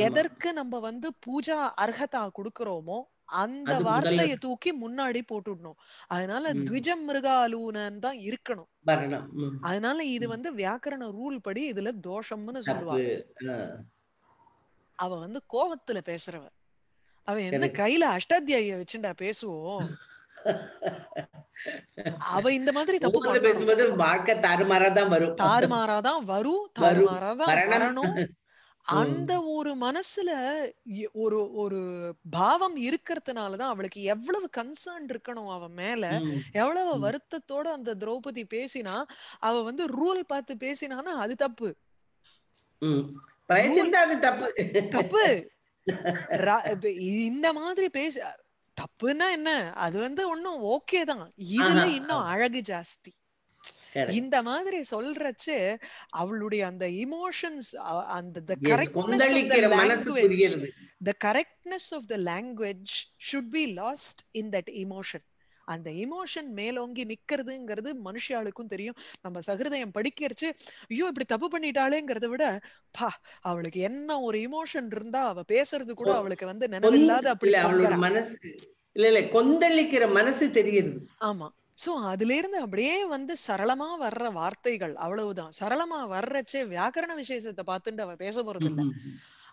எதற்கு நம்ம வந்து பூஜா அர்ஹதா குடுக்கிறோமோ அந்த வார்த்தையை தூக்கி முன்னாடி போட்டுடணும் அதனால த்விஜ மிருகாலூனன் தான் இருக்கணும் அதனால இது வந்து வியாக்கரண ரூல் படி இதுல தோஷம்னு சொல்லுவாங்க அவ வந்து கோவத்துல பேசுறவ அவன் என்ன கையில அஷ்டாத்தியாய வச்சுண்டா பேசுவோம் அவ இந்த மாதிரி தப்பு பேசும்போது வாழ்க்கை தாறுமாறாதான் வரும் தாறுமாறாதான் வரும் தாறுமாறாதான் வரணும் அந்த ஒரு மனசுல ஒரு ஒரு பாவம் இருக்கிறதுனாலதான் அவளுக்கு எவ்வளவு கன்சர்ன் இருக்கணும் அவ மேல எவ்வளவு வருத்தத்தோட அந்த திரௌபதி பேசினா அவ வந்து ரூல் பார்த்து பேசினானா அது தப்பு தப்பு தப்பு இந்த மாதிரி பேச தப்புன்னா என்ன அது வந்து ஒன்னும் ஓகே தான் இதுல இன்னும் அழகு ஜாஸ்தி இந்த மாதிரி சொல்றச்சு அவளுடைய அந்த இமோஷன்ஸ் அந்த the correctness the correctness of the language should be lost in that emotion அந்த இமோஷன் மேலோங்கி நிக்கிறதுங்கிறது மனுஷியாளுக்கும் தெரியும் நம்ம சகிருதயம் படிக்கிறச்சு ஐயோ இப்படி தப்பு பண்ணிட்டாளேங்கிறத விட பா அவளுக்கு என்ன ஒரு இமோஷன் இருந்தா அவ பேசுறது கூட அவளுக்கு வந்து நினைவில்லாத அப்படி அவளோட மனசு இல்ல இல்ல கொந்தளிக்கிற மனசு தெரியுது ஆமா சோ அதுல இருந்து அப்படியே வந்து சரளமா வர்ற வார்த்தைகள் அவ்வளவுதான் சரளமா வர்றச்சே வியாக்கரண விசேஷத்தை பார்த்துட்டு அவ பேச போறது இல்லை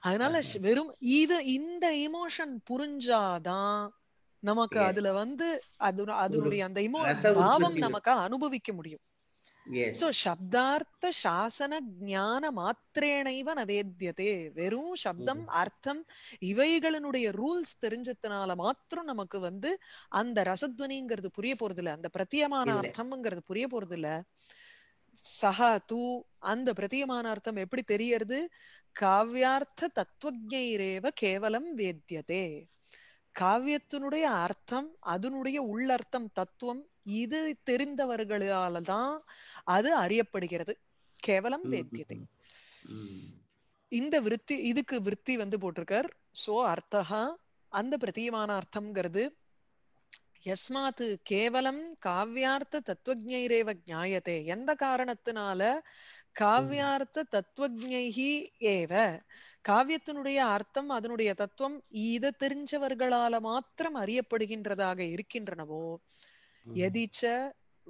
அதனால வெறும் இது இந்த இமோஷன் புரிஞ்சாதான் நமக்கு அதுல வந்து அது அதனுடைய அந்த இமோ பாவம் நமக்கு அனுபவிக்க முடியும் சோ சப்தார்த்த சாசன ஞான மாத்திரேனைவ நவேத்தியதே வெறும் சப்தம் mm-hmm. அர்த்தம் இவைகளினுடைய ரூல்ஸ் தெரிஞ்சதுனால மாத்திரம் நமக்கு வந்து அந்த ரசத்வனிங்கிறது புரிய போறது இல்ல அந்த பிரத்தியமான அர்த்தம்ங்கிறது புரிய போறது இல்ல சஹா தூ அந்த பிரத்தியமான அர்த்தம் எப்படி தெரியறது காவ்யார்த்த தத்துவஜைரேவ கேவலம் வேத்தியதே காவியத்தினுடைய அர்த்தம் அதனுடைய உள்ளர்த்தம் தத்துவம் இது தெரிந்தவர்களால தான் அது அறியப்படுகிறது கேவலம் வேத்தியதை இந்த விருத்தி இதுக்கு விருத்தி வந்து போட்டிருக்கார் சோ அர்த்தகா அந்த பிரதீயமான அர்த்தம்ங்கிறது எஸ்மாத்து கேவலம் காவியார்த்த தத்துவஜரேவ ஞாயதே எந்த காரணத்தினால காவியார்த்த தத்துவஜைகி ஏவ காவியத்தினுடைய அர்த்தம் அதனுடைய தத்துவம் இதை தெரிஞ்சவர்களால மாத்திரம் அறியப்படுகின்றதாக இருக்கின்றனவோ எதிச்ச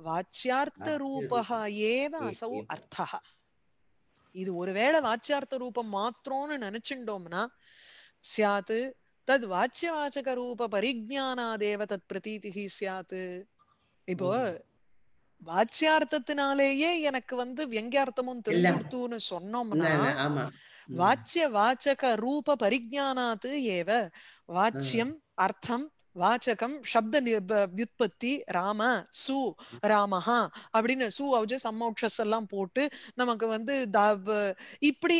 வாச்சியார்த்த ரூபகா ஏவ அசௌ அர்த்தகா இது ஒருவேளை வாச்சியார்த்த ரூபம் மாத்திரம்னு நினைச்சுட்டோம்னா சியாத்து தத் வாச்சிய வாச்சக ரூப பரிஜானாதேவ தத் பிரதீதிகி சியாத்து இப்போ வாச்சியார்த்தத்தினாலேயே எனக்கு வந்து வியங்கியார்த்தமும் கொடுத்துன்னு சொன்னோம்னா வாச்சிய வாச்சக ரூப பரிஜானாத்து ஏவ வாச்சியம் அர்த்தம் வாச்சகம் சப்த வியுற்பத்தி ராம சு ராமஹா அப்படின்னு சு அவஜ சம்மோக்ஷஸ் எல்லாம் போட்டு நமக்கு வந்து இப்படி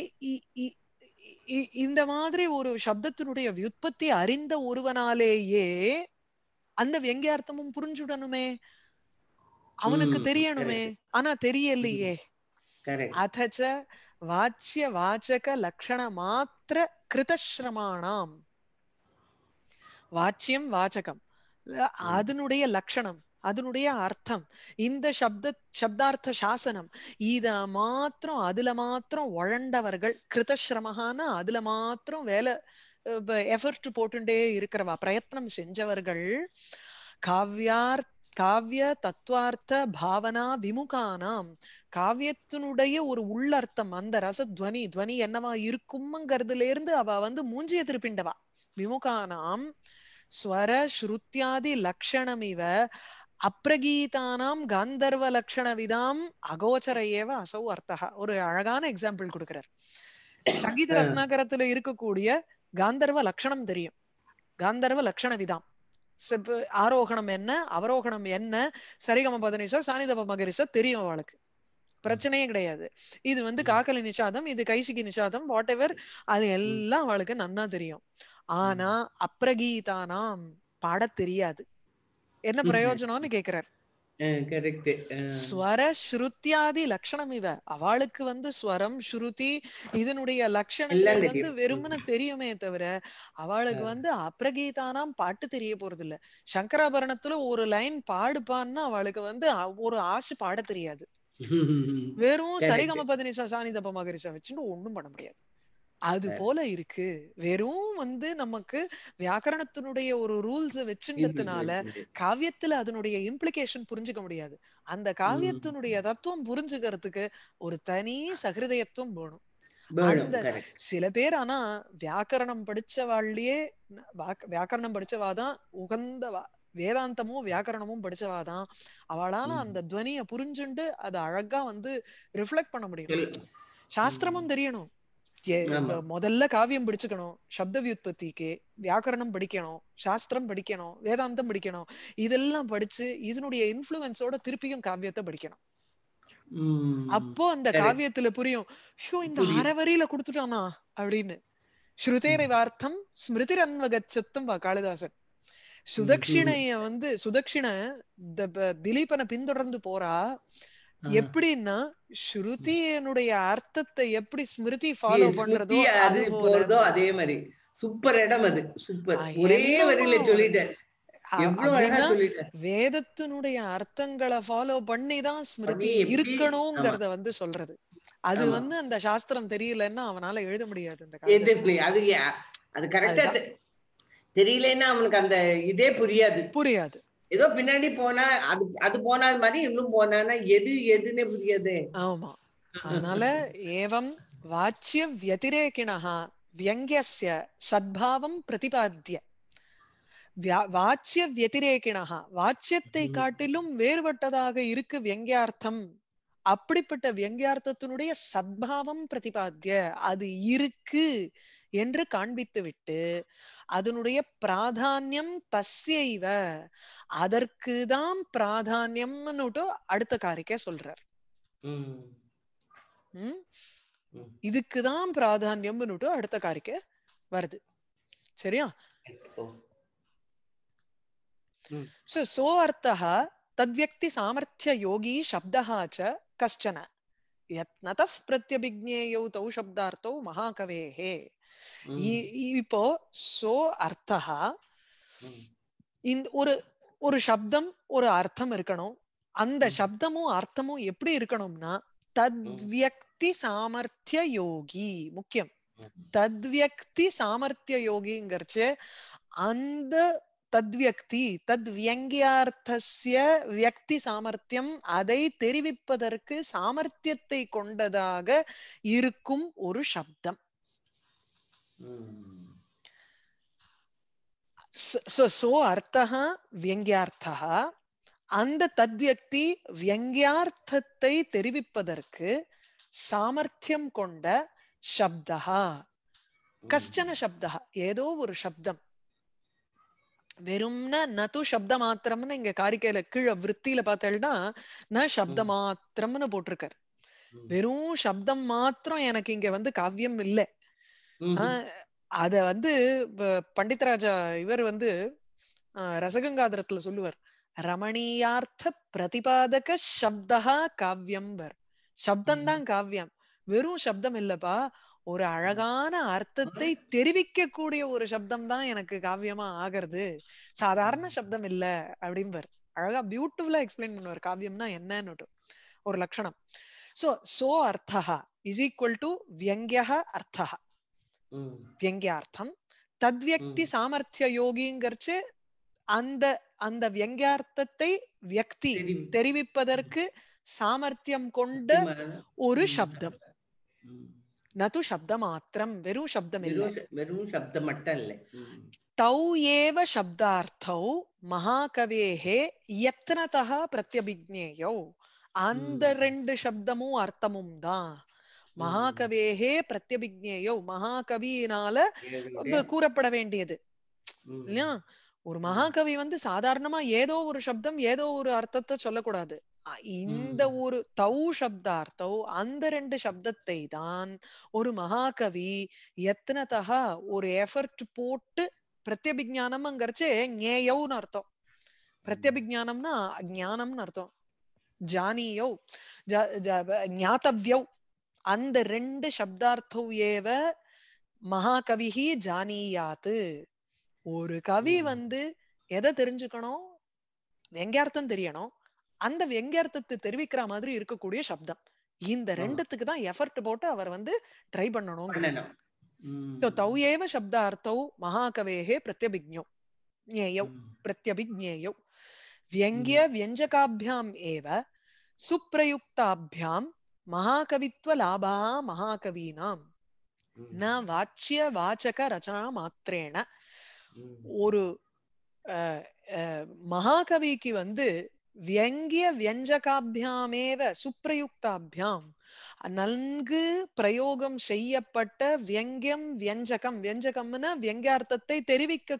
இந்த மாதிரி ஒரு சப்தத்தினுடைய வியுற்பத்தி அறிந்த ஒருவனாலேயே அந்த அர்த்தமும் புரிஞ்சுடணுமே அவனுக்கு தெரியணுமே ஆனா தெரியலையே அதச்ச வாச்சிய வாச்சக லக்ஷண மாத்திர கிருதஸ்ரமானாம் வாச்சியம் வாச்சகம் அதனுடைய லக்ஷணம் அதனுடைய அர்த்தம் இந்த சப்த சப்தார்த்த சாசனம் இத மாத்திரம் அதுல மாத்திரம் உழண்டவர்கள் கிருதஸ்ரமகான அதுல மாத்திரம் வேலை எஃபர்ட் போட்டுட்டே இருக்கிறவா பிரயத்னம் செஞ்சவர்கள் காவியார்த்த காவிய தத்துவார்த்த பாவனா விமுகானாம் காவியத்தினுடைய ஒரு உள்ளர்த்தம் அந்த ரசத்வனி துவனி என்னவா இருக்கும்ங்கிறதுல இருந்து அவ வந்து மூஞ்சிய திருப்பிண்டவா விமுகானாம் ஸ்வர ஸ்ருத்தியாதி லக்ஷணமிவ அப்ரகீதானாம் காந்தர்வ லக்ஷண விதாம் அகோச்சர ஏவ அசௌ அர்த்தகா ஒரு அழகான எக்ஸாம்பிள் கொடுக்கிறார் சங்கீத ரத்னாகரத்துல இருக்கக்கூடிய காந்தர்வ லக்ஷணம் தெரியும் காந்தர்வ லக்ஷண விதாம் ஆரோகணம் என்ன அவரோகணம் என்ன சரிகம பதனிசா சானிதப மகரிசா தெரியும் அவளுக்கு பிரச்சனையே கிடையாது இது வந்து காக்கலி நிஷாதம் இது கைசிக்கு நிஷாதம் வாட் எவர் அது எல்லாம் அவளுக்கு நன்னா தெரியும் ஆனா அப்ரகீதானாம் பாட தெரியாது என்ன பிரயோஜனம்னு கேக்குறாரு ஸ்வர ஸ்ருத்தியாதி லட்சணம் இவ அவளுக்கு வந்து ஸ்வரம் ஸ்ருதி இதனுடைய லட்சணம் வந்து வெறுமன தெரியுமே தவிர அவளுக்கு வந்து அப்ரகீதானாம் பாட்டு தெரிய போறது இல்ல சங்கராபரணத்துல ஒரு லைன் பாடுப்பான்னு அவளுக்கு வந்து ஒரு ஆசை பாட தெரியாது வெறும் சரிகம பதினிசா தப்ப மகரிசா வச்சுட்டு ஒண்ணும் பண்ண முடியாது அது போல இருக்கு வெறும் வந்து நமக்கு வியாக்கரணத்தினுடைய ஒரு ரூல்ஸ் வச்சுன்றதுனால காவியத்துல அதனுடைய இம்ப்ளிகேஷன் புரிஞ்சுக்க முடியாது அந்த காவியத்தினுடைய தத்துவம் புரிஞ்சுக்கிறதுக்கு ஒரு தனி சகிருதயத்துவம் வேணும் சில பேர் ஆனா வியாக்கரணம் படிச்சவாள்லயே வியாக்கரணம் படிச்சவாதான் உகந்த வேதாந்தமும் வியாக்கரணமும் படிச்சவாதான் அவளால அந்த துவனிய புரிஞ்சுண்டு அதை அழகா வந்து ரிஃப்ளெக்ட் பண்ண முடியும் சாஸ்திரமும் தெரியணும் முதல்ல காவியம் படிச்சுக்கணும் சப்த வியுத்பத்திக்கு வியாக்கரணம் படிக்கணும் சாஸ்திரம் படிக்கணும் வேதாந்தம் படிக்கணும் இதெல்லாம் படிச்சு இதனுடைய இன்ஃபுளுன்ஸோட திருப்பியும் காவியத்தை படிக்கணும் அப்போ அந்த காவியத்துல புரியும் ஷோ இந்த அறவரியில குடுத்துட்டானா அப்படின்னு ஸ்ருதேரை வார்த்தம் ஸ்மிருதி ரன்வகச்சத்தம் வா காளிதாசன் சுதக்ஷிணைய வந்து சுதக்ஷிண திலீபனை பின்தொடர்ந்து போறா எப்படின்னா ஸ்ருதியினுடைய அர்த்தத்தை எப்படி ஸ்மிருதி ஃபாலோ பண்றதோ அது போறதோ அதே மாதிரி சூப்பர் இடம் அது சூப்பர் ஒரே வரியில சொல்லிட்டேன் வேதத்தினுடைய அர்த்தங்களை ஃபாலோ பண்ணி தான் ஸ்மிருதி இருக்கணும்ங்கறத வந்து சொல்றது அது வந்து அந்த சாஸ்திரம் தெரியலன்னா அவனால எழுத முடியாது அந்த அது கரெக்டா தெரியலன்னா அவனுக்கு அந்த இதே புரியாது புரியாது ஏதோ பின்னாடி போனா அது அது போனாது மாதிரி இவளும் போனானா எது எதுன்னு புரியாது ஆமா அதனால ஏவம் வாச்சிய வத்திரேக்கிணா வியங்கிய சத்பாவம் பிரதிபாத்திய வாச்சிய வத்திரேக்கிணா வாச்சியத்தை காட்டிலும் வேறுபட்டதாக இருக்கு வியங்கியார்த்தம் அப்படிப்பட்ட வியங்கியார்த்தத்தினுடைய சத்பாவம் பிரதிபாத்திய அது இருக்கு என்று காண்பித்துவிட்டு அதனுடைய பிராதானியம் தஸ்ய அதற்கு தான் பிராதானியம்னுட்டு அடுத்த காரிக்கே சொல்றார் இதுக்குதான் பிராதானியம்னுட்டு அடுத்த காரிக்கை வருது சரியா சோ சோ அர்த்தா தத்வியக்தி சாமர்த்திய யோகி சப்தஹா ச கஷ்டன யத்னத பிரத்யபிஜேயௌ தௌ சப்தார்த்தௌ மகாகவேஹே இப்போ சோ அர்த்தா இந்த ஒரு ஒரு சப்தம் ஒரு அர்த்தம் இருக்கணும் அந்த சப்தமும் அர்த்தமும் எப்படி இருக்கணும்னா தத்வியக்தி சாமர்த்திய யோகி முக்கியம் தத்வியக்தி சாமர்த்திய யோகிங்கிறச்சு அந்த தத்வியக்தி தத் வியங்கியார்த்திய வியக்தி சாமர்த்தியம் அதை தெரிவிப்பதற்கு சாமர்த்தியத்தை கொண்டதாக இருக்கும் ஒரு சப்தம் சோ அர்த்தः வியங்கியார்த்தः அந்த தத்வியக்தி வியங்கியார்த்தத்தை தெரிவிப்பதற்கு சாமர்த்தியம் கொண்ட சப்தா கஷ்டன சப்தா ஏதோ ஒரு சப்தம் வெறும்ன நது சப்த மாத்திரம்னு இங்க காரிக்கையில கீழே விற்த்தியில பார்த்தேன்னா ந சப்த மாத்திரம்னு போட்டிருக்காரு வெறும் சப்தம் மாத்திரம் எனக்கு இங்க வந்து காவியம் இல்லை அத வந்து பண்டித்ராஜா இவர் வந்து ரசகங்காதரத்துல சொல்லுவார் ரமணீயார்த்த பிரதிபாதக சப்தா காவியம் சப்தம் தான் காவ்யம் வெறும் சப்தம் இல்லப்பா ஒரு அழகான அர்த்தத்தை தெரிவிக்க கூடிய ஒரு சப்தம் தான் எனக்கு காவியமா ஆகிறது சாதாரண சப்தம் இல்ல அப்படின்பார் அழகா பியூட்டிஃபுல்லா எக்ஸ்பிளைன் பண்ணுவார் காவியம்னா என்னன்னு ஒரு லட்சணம் சோ சோ அர்த்தஹா இஸ் ஈக்குவல் டு வியங்கியா அர்த்தஹா வியங்கியார்த்தம் தத்வியக்தி சாமர்த்திய யோகிங்கிறச்சு அந்த அந்த வியங்கியார்த்தத்தை வியக்தி தெரிவிப்பதற்கு சாமர்த்தியம் கொண்ட ஒரு சப்தம் நது சப்த மாத்திரம் வெறும் சப்தம் இல்லை வெறும் சப்தம் மட்டும் இல்லை தௌ ஏவ சப்தார்த்தௌ மகாகவேஹே யத்னதா பிரத்யபிக்னேயோ அந்த ரெண்டு சப்தமும் அர்த்தமும் தான் மகாகவேகே பிரத்யபிக்னேயோ மகாகவியினால கூறப்பட வேண்டியது இல்லையா ஒரு மகாகவி வந்து சாதாரணமா ஏதோ ஒரு சப்தம் ஏதோ ஒரு அர்த்தத்தை சொல்லக்கூடாது இந்த ஒரு தௌ சப்தார்த்தோ அந்த ரெண்டு சப்தத்தை தான் ஒரு மகாகவி எத்தனத்தக ஒரு எஃபர்ட் போட்டு பிரத்யபிஜானம்ங்கிறச்சு ஞேயோன்னு அர்த்தம் பிரத்யபிஜானம்னா ஞானம்னு அர்த்தம் ஜானியோ ஞாத்தவ்யவ் அந்த ரெண்டு சப்தார்த்தம் ஏவ மகாகவிஹி ஜானியாத்து ஒரு கவி வந்து எதை தெரிஞ்சுக்கணும் வெங்கார்த்தம் தெரியணும் அந்த வெங்கார்த்தத்தை தெரிவிக்கிற மாதிரி இருக்கக்கூடிய சப்தம் இந்த ரெண்டுத்துக்கு தான் எஃபர்ட் போட்டு அவர் வந்து ட்ரை பண்ணணும் தௌயேவ சப்தார்த்தௌ மகாகவேகே பிரத்யபிஜோ ஞேயௌ பிரத்யபிக்யோ வியங்கிய வியஞ்சகாபியாம் ஏவ சுப்ரயுக்தாபியாம் மகாகவித்வ லாபா மகாகவீனாம் ந வாச்சிய வாச்சக ரச்சனா மாத்திரேன ஒரு மகாகவிக்கு வந்து வியங்கிய வியஞ்சகாபியாமேவ சுப்ரயுக்தாபியாம் நன்கு பிரயோகம் செய்யப்பட்ட வியங்கியம் வியஞ்சகம் வியஞ்சகம்னா வியங்கியார்த்தத்தை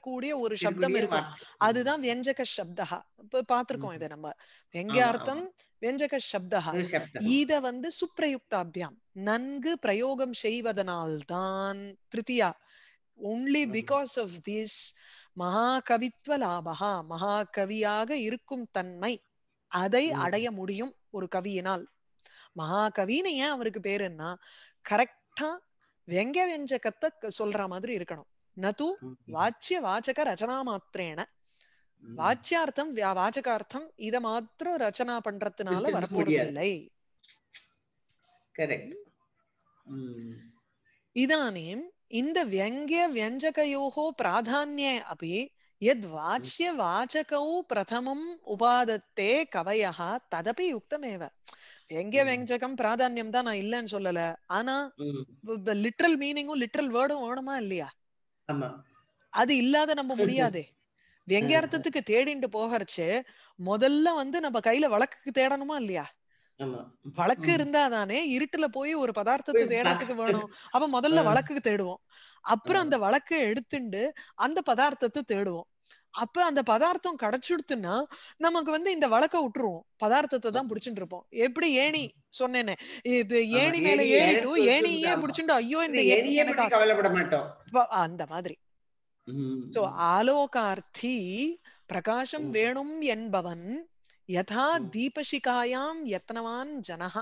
கூடிய ஒரு சப்தம் இருக்கும் அதுதான் வியஞ்சக சப்தகா இப்ப பாத்திருக்கோம் இதை நம்ம வியங்கியார்த்தம் வியஞ்சக சப்தகா இத வந்து சுப்ரயுக்தாபியாம் நன்கு பிரயோகம் செய்வதனால்தான் திருத்தியா ஒன்லி பிகாஸ் ஆஃப் திஸ் மகாகவித்வ லாபகா மகாகவியாக இருக்கும் தன்மை அதை அடைய முடியும் ஒரு கவியினால் மகாகவின்னு ஏன் அவருக்கு பேருன்னா கரெக்டா வெங்க வெஞ்சகத்தை சொல்ற மாதிரி இருக்கணும் நது வாச்சிய வாச்சக ரச்சனா மாத்திரேன வாச்சியார்த்தம் வாச்சகார்த்தம் இத மாத்திரம் ரச்சனா பண்றதுனால வரப்போறதில்லை இதானீம் இந்த வியங்கிய வியஞ்சகயோகோ பிராதான்யே அப்படி யத் வாச்சிய வாச்சகோ பிரதமம் உபாதத்தே கவயः ததபி யுக்தமேவ எங்க வெங்கஜகம் பிராதானியம் தான் நான் இல்லைன்னு சொல்லல ஆனா லிட்ரல் மீனிங்கும் லிட்ரல் வேர்டும் வேணுமா இல்லையா அது இல்லாத நம்ம முடியாது அர்த்தத்துக்கு தேடிட்டு போகறச்சு முதல்ல வந்து நம்ம கையில வழக்குக்கு தேடணுமா இல்லையா வழக்கு இருந்தா தானே இருட்டுல போய் ஒரு பதார்த்தத்தை தேடறதுக்கு வேணும் அப்ப முதல்ல வழக்குக்கு தேடுவோம் அப்புறம் அந்த வழக்கை எடுத்துண்டு அந்த பதார்த்தத்தை தேடுவோம் அப்ப அந்த பதார்த்தம் கிடைச்சுடுத்துன்னா நமக்கு வந்து இந்த வழக்க விட்டுருவோம் பதார்த்தத்தை தான் புடிச்சுட்டு இருப்போம் எப்படி ஏணி சொன்னேன்னு இது ஏணி மேல ஏறிட்டும் ஏணியே புடிச்சுட்டு ஐயோ இந்த ஏணி மாட்டோம் அந்த மாதிரி சோ ஆலோகார்த்தி பிரகாசம் வேணும் என்பவன் யதா தீபசிகாயாம் எத்தனவான் ஜனகா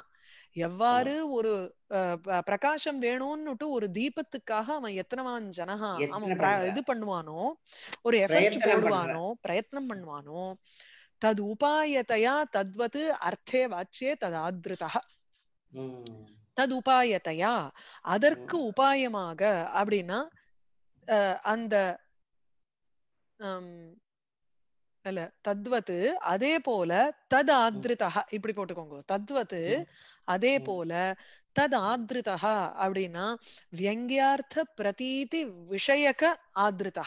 எவ்வாறு ஒரு பிரகாசம் வேணும்னுட்டு ஒரு தீபத்துக்காக அவன் எத்தனவான் ஜனகா அவன் இது பண்ணுவானோ ஒரு எஃபெக்ட் போடுவானோ பிரயத்னம் பண்ணுவானோ தது உபாயத்தையா தத்வது அர்த்தே வாச்சே ததாதிருதா தது உபாயத்தையா அதற்கு உபாயமாக அப்படின்னா அந்த இல்ல தத்வத்து அதே போல தத் ஆத்ரிதா இப்படி போட்டுக்கோங்க தத்வத்து அதே போல தத் ஆத்ரிதா அப்படின்னா வியங்கியார்த்த பிரதீதி விஷயக்க ஆத்ரிதா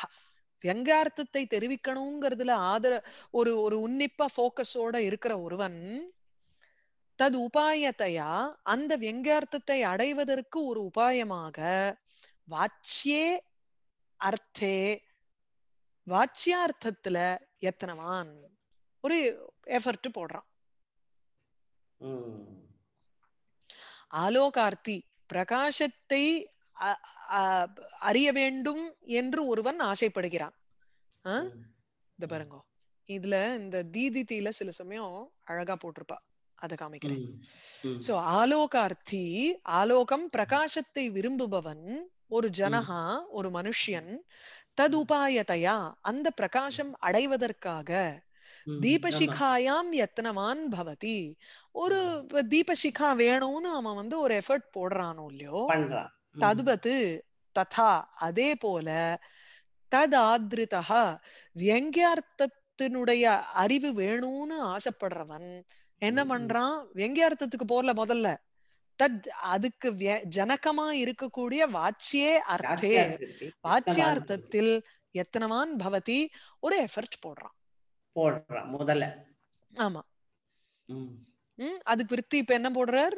வியங்கியார்த்தத்தை தெரிவிக்கணுங்கிறதுல ஆதர ஒரு ஒரு உன்னிப்பா போக்கஸோட இருக்கிற ஒருவன் தது உபாயத்தையா அந்த வியங்கியார்த்தத்தை அடைவதற்கு ஒரு உபாயமாக வாச்சியே அர்த்தே வாச்சியார்த்தத்துல எத்தனவான் ஒரு எஃபர்ட் போடுறான் ஆலோகார்த்தி பிரகாசத்தை அறிய வேண்டும் என்று ஒருவன் ஆசைப்படுகிறான் இந்த பாருங்க இதுல இந்த தீதித்தில சில சமயம் அழகா போட்டிருப்பா அத காமிக்கிறேன் சோ ஆலோகார்த்தி ஆலோகம் பிரகாசத்தை விரும்புபவன் ஒரு ஜனகா ஒரு மனுஷியன் ததுபாயதையா அந்த பிரகாசம் அடைவதற்காக தீபசிகாயாம் எத்தனவான் பவதி ஒரு தீபசிகா வேணும்னு அவன் வந்து ஒரு எஃபர்ட் போடுறானோ இல்லையோ ததுபத்து ததா அதே போல ததாதிருதா வியங்கியார்த்தத்தினுடைய அறிவு வேணும்னு ஆசைப்படுறவன் என்ன பண்றான் வியங்கியார்த்தத்துக்கு போறல முதல்ல தத் அதுக்கு ஜனகமா இருக்கக்கூடிய வாட்சியே அர்த்தே வாட்சியார்த்தத்தில் எத்தனவான் பவதி ஒரு எஃபர்ட் போடுறான் போடுறான் முதல்ல ஆமா அதுக்கு விருத்தி இப்ப என்ன போடுறார்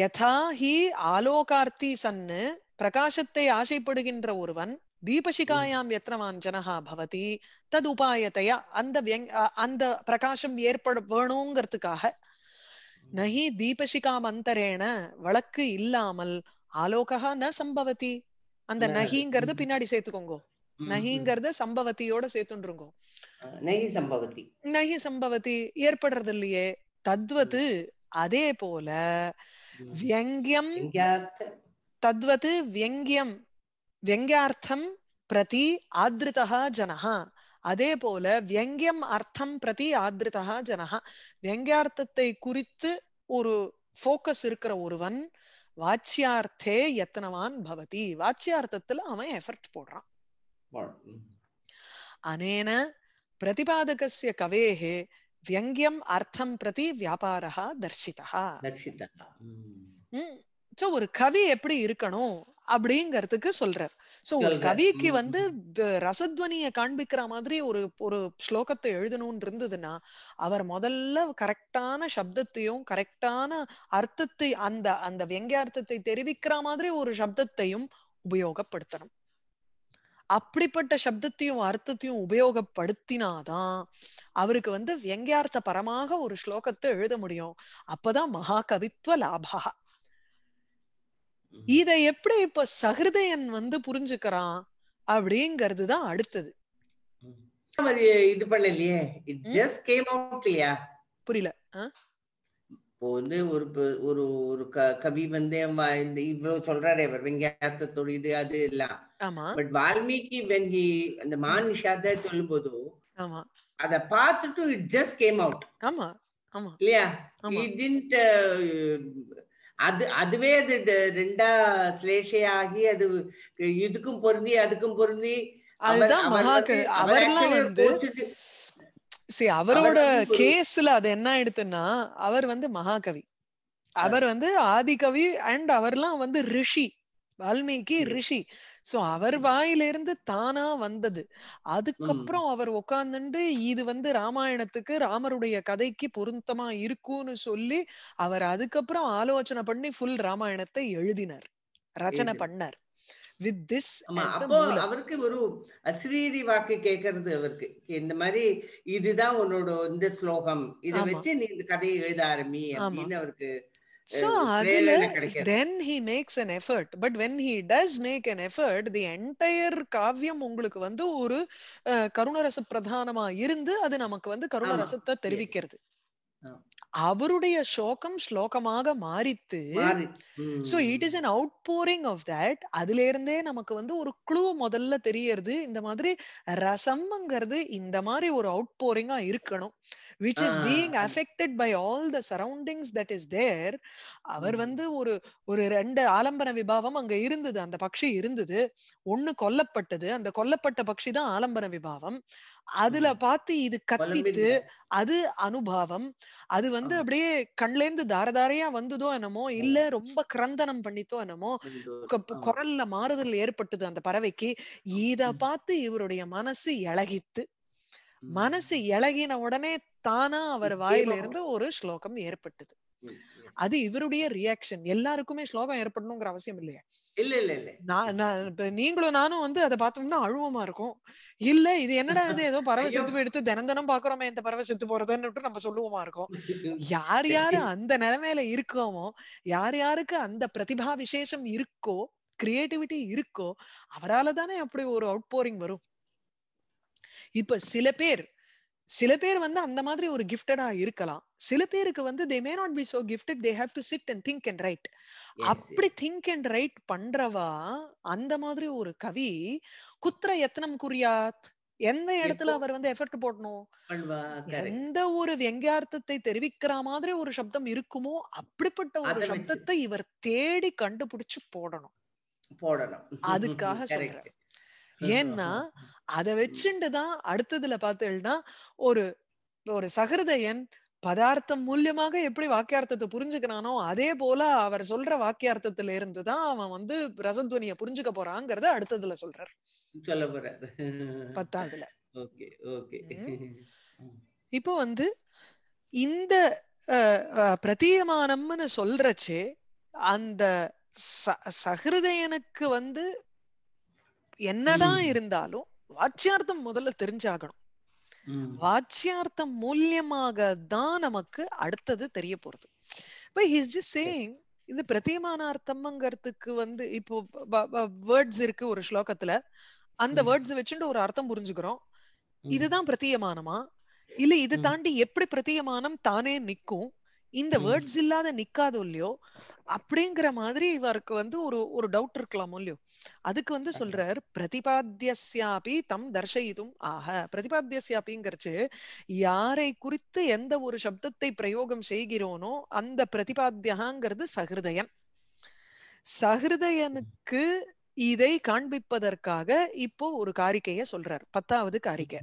யதா ஹி ஆலோகார்த்தி சன்னு பிரகாசத்தை ஆசைப்படுகின்ற ஒருவன் தீபசிகாயாம் எத்தனவான் ஜனகா பவதி தது உபாயத்தையா அந்த அந்த பிரகாசம் ஏற்பட வேணுங்கிறதுக்காக நஹி தீபசிகா மந்தரேன வழக்கு இல்லாமல் ஆலோகா ந சம்பவதி அந்த நகிங்கிறது பின்னாடி சேர்த்துக்கோங்க நகிங்கிறத சம்பவத்தியோட சேர்த்துருங்க நகி சம்பவத்தி நஹி சம்பவத்தி ஏற்படுறது இல்லையே தத்வது அதே போல வியங்கியம் தத்வது வியங்கியம் வியங்கியார்த்தம் பிரதி ஆதிருதா ஜனஹா அதே போல வியங்கியம் அர்த்தம் பிரதி ஆதிரிதா ஜனஹா வியங்கியார்த்தத்தை குறித்து ஒரு போக்கஸ் இருக்கிற ஒருவன் வாச்சியார்த்தே எத்தனவான் பவதி வாச்சியார்த்தத்துல அவன் எஃபர்ட் போடுறான் அனேன பிரதிபாதகசிய கவேஹே வியங்கியம் அர்த்தம் பிரதி வியாபாரா தர்ஷிதா தர்ஷிதா ஒரு கவி எப்படி இருக்கணும் அப்படிங்கறதுக்கு சொல்றார் சோ ஒரு கவிக்கு வந்து ரசத்வனிய காண்பிக்கிற மாதிரி ஒரு ஒரு ஸ்லோகத்தை எழுதணும்னு இருந்ததுன்னா அவர் முதல்ல கரெக்டான சப்தத்தையும் கரெக்டான அர்த்தத்தை அந்த அந்த அர்த்தத்தை தெரிவிக்கிற மாதிரி ஒரு சப்தத்தையும் உபயோகப்படுத்தணும் அப்படிப்பட்ட சப்தத்தையும் அர்த்தத்தையும் உபயோகப்படுத்தினாதான் அவருக்கு வந்து வியங்கியார்த்த பரமாக ஒரு ஸ்லோகத்தை எழுத முடியும் அப்பதான் மகாகவித்வ லாபா இத எப்படி இப்ப சகிருதயன் வந்து புரிஞ்சுக்கிறான் அப்படிங்கிறது தான் அடுத்தது இது பண்ணலையே இட் ஜஸ்ட் கேம் அவுட் இல்லையா புரியல இப்போ வந்து ஒரு ஒரு ஒரு கவி வந்து இந்த இவ்வளவு சொல்றாரு இவர் வெங்காயத்த தொழிது அது எல்லாம் பட் வால்மீகி வென் ஹி அந்த மான் சொல்லும் போது அத பார்த்துட்டு இட் ஜஸ்ட் கேம் அவுட் ஆமா ஆமா இல்லையா இட் டிண்ட் அது அதுவே அது ரெண்டா சிலேஷையாகி அது இதுக்கும் பொருந்தி அதுக்கும் பொருந்தி அதுதான் அவர்லாம் வந்து சரி அவரோட கேஸ்ல அது என்ன ஆயிடுத்துன்னா அவர் வந்து மகாகவி அவர் வந்து ஆதிகவி அண்ட் அவர்லாம் வந்து ரிஷி வால்மீகி ரிஷி சோ அவர் வாயிலிருந்து தானா வந்தது அதுக்கப்புறம் அவர் உட்கார்ந்துண்டு இது வந்து ராமாயணத்துக்கு ராமருடைய கதைக்கு பொருத்தமா இருக்கும்னு சொல்லி அவர் அதுக்கப்புறம் ஆலோசனை பண்ணி ஃபுல் ராமாயணத்தை எழுதினார் ரச்சனை பண்ணார் வித் திஸ் அவருக்கு ஒரு அஸ்ரீரி வாக்கு கேட்கறது அவருக்கு இந்த மாதிரி இதுதான் உன்னோட இந்த ஸ்லோகம் இதை வச்சு நீ இந்த கதையை எழுத ஆரம்பி அப்படின்னு அவருக்கு ஸோ அதுல then he makes an effort but when he does make an effort the entire காவியம் உங்களுக்கு வந்து ஒரு கருணரச பிரதானமா இருந்து அது நமக்கு வந்து கருணரசத்தை தெரிவிக்கிறது அவருடைய சோகம் ஸ்லோகமாக மாறித்து so it is an outpouring of that அதுல இருந்தே நமக்கு வந்து ஒரு குழு முதல்ல தெரியறது இந்த மாதிரி ரசம்ங்கிறது இந்த மாதிரி ஒரு அவுட் போரிங்கா இருக்கணும் which is being affected by all the surroundings that is there அவர் வந்து ஒரு ஒரு ரெண்டு ஆலம்பன விபாவம் அங்க இருந்தது அந்த பக்ஷி இருந்தது ஒண்ணு கொல்லப்பட்டது அந்த கொல்லப்பட்ட பக்ஷி தான் ஆலம்பன விபாவம் அதுல பார்த்து இது கத்தித்து அது அனுபவம் அது வந்து அப்படியே கண்லேந்து தாரதாரையா வந்ததோ என்னமோ இல்ல ரொம்ப கிரந்தனம் பண்ணித்தோ என்னமோ குரல்ல மாறுதல் ஏற்பட்டது அந்த பறவைக்கு இத பார்த்து இவருடைய மனசு இழகித்து மனசு இழகின உடனே தானா அவர் வாயில இருந்து ஒரு ஸ்லோகம் ஏற்பட்டது அது இவருடைய ரியாக்ஷன் எல்லாருக்குமே ஸ்லோகம் ஏற்படணுங்கிற அவசியம் இல்லையா இல்ல இல்ல இல்ல நீங்களும் நானும் வந்து அதை பார்த்தோம்னா அழுவமா இருக்கும் இல்ல இது என்னடா இது ஏதோ பறவை செத்து எடுத்து தினம் தினம் பாக்குறோமே இந்த பறவை செத்து போறதுன்னு நம்ம சொல்லுவோமா இருக்கும் யார் யாரு அந்த நிலைமையில இருக்கோமோ யார் யாருக்கு அந்த பிரதிபா விசேஷம் இருக்கோ கிரியேட்டிவிட்டி இருக்கோ அவராலதானே தானே அப்படி ஒரு அவுட் போரிங் வரும் இப்ப சில பேர் சில பேர் வந்து அந்த மாதிரி ஒரு கிஃப்டடா இருக்கலாம் சில பேருக்கு வந்து they may not be so gifted they have to sit and think and write அப்படி திங்க் அண்ட் ரைட் பண்றவா அந்த மாதிரி ஒரு கவி குத்திர எத்தனம் குறியாத் எந்த இடத்துல அவர் வந்து எஃபர்ட் போடணும் எந்த ஒரு வெங்கார்த்தத்தை தெரிவிக்கிற மாதிரி ஒரு சப்தம் இருக்குமோ அப்படிப்பட்ட ஒரு சப்தத்தை இவர் தேடி கண்டுபிடிச்சு போடணும் போடணும் அதுக்காக சொல்றேன் ஏன்னா அதை வச்சுட்டு தான் அடுத்ததுல பார்த்தேன்னா ஒரு ஒரு சகிருதயன் பதார்த்தம் மூலியமாக எப்படி வாக்கியார்த்தத்தை புரிஞ்சுக்கிறானோ அதே போல அவர் சொல்ற வாக்கியார்த்தத்துல இருந்து தான் அவன் வந்து ரசத்வனிய புரிஞ்சுக்க போறாங்கிறத அடுத்ததுல சொல்றார் சொல்ல போறார் பத்தாவதுல இப்போ வந்து இந்த பிரதீயமானம்னு சொல்றச்சே அந்த சகிருதயனுக்கு வந்து என்னதான் இருந்தாலும் வாட்சியார்த்தம் முதல்ல தெரிஞ்சாகணும் வாட்சியார்த்தம் மூலியமாக தான் நமக்கு அடுத்தது தெரிய போறது சேயிங் இந்த பிரத்தியமான அர்த்தம்ங்கிறதுக்கு வந்து இப்போ வேர்ட்ஸ் இருக்கு ஒரு ஸ்லோகத்துல அந்த வேர்ட்ஸ் வச்சுட்டு ஒரு அர்த்தம் புரிஞ்சுக்கிறோம் இதுதான் பிரத்தியமானமா இல்ல இது தாண்டி எப்படி பிரத்தியமானம் தானே நிக்கும் இந்த வேர்ட்ஸ் இல்லாத நிக்காதோ இல்லையோ அப்படிங்கிற மாதிரி இவருக்கு வந்து ஒரு ஒரு டவுட் இருக்கலாம் இல்லையோ அதுக்கு வந்து சொல்றார் பிரதிபாத்தியாபி தம் தர்ஷயிதும் ஆக பிரதிபாத்தியாபிங்கிறச்சு யாரை குறித்து எந்த ஒரு சப்தத்தை பிரயோகம் செய்கிறோனோ அந்த பிரதிபாத்தியகாங்கிறது சகிருதயன் சகிருதயனுக்கு இதை காண்பிப்பதற்காக இப்போ ஒரு காரிக்கைய சொல்றார் பத்தாவது காரிக்கை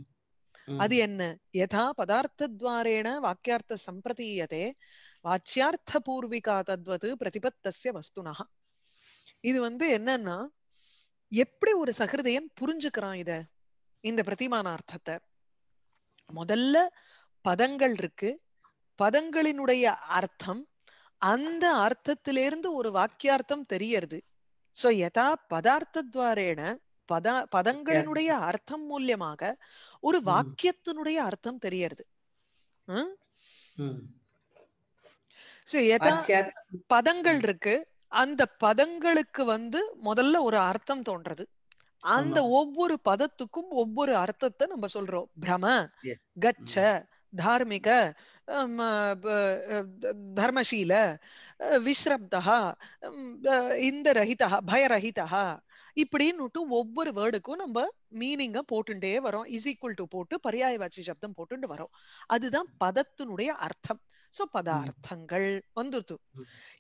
அது என்ன யதா பதார்த்த துவாரேன வாக்கியார்த்த சம்பிரதீயதே வாச்சியார்த்த பூர்விகா தத்வது பிரதிபத்தசிய வஸ்துனா இது வந்து என்னன்னா எப்படி ஒரு சகிருதையன் புரிஞ்சுக்கிறான் இத இந்த பிரதிமானார்த்தத்தை முதல்ல பதங்கள் இருக்கு பதங்களினுடைய அர்த்தம் அந்த அர்த்தத்திலிருந்து ஒரு வாக்கியார்த்தம் தெரியறது சோ யதா பதார்த்தத்வாரேன பத பதங்களினுடைய அர்த்தம் மூலியமாக ஒரு hmm. வாக்கியத்தினுடைய அர்த்தம் தெரியறது பதங்கள் இருக்கு அந்த பதங்களுக்கு வந்து முதல்ல ஒரு அர்த்தம் தோன்றது அந்த ஒவ்வொரு பதத்துக்கும் ஒவ்வொரு அர்த்தத்தை நம்ம சொல்றோம் பிரம கச்ச தார்மிக தர்மசீல விஸ்ரப்தா இந்த ரஹிதா பயரஹிதா இப்படின்னுட்டு ஒவ்வொரு வேர்டுக்கும் நம்ம மீனிங்க போட்டுட்டே வரோம் இஸ் ஈக்குவல் டு போட்டு பரியாய வாட்சி சப்தம் போட்டுட்டு வரோம் அதுதான் பதத்தினுடைய அர்த்தம் சோ பதார்த்தங்கள் வந்துருது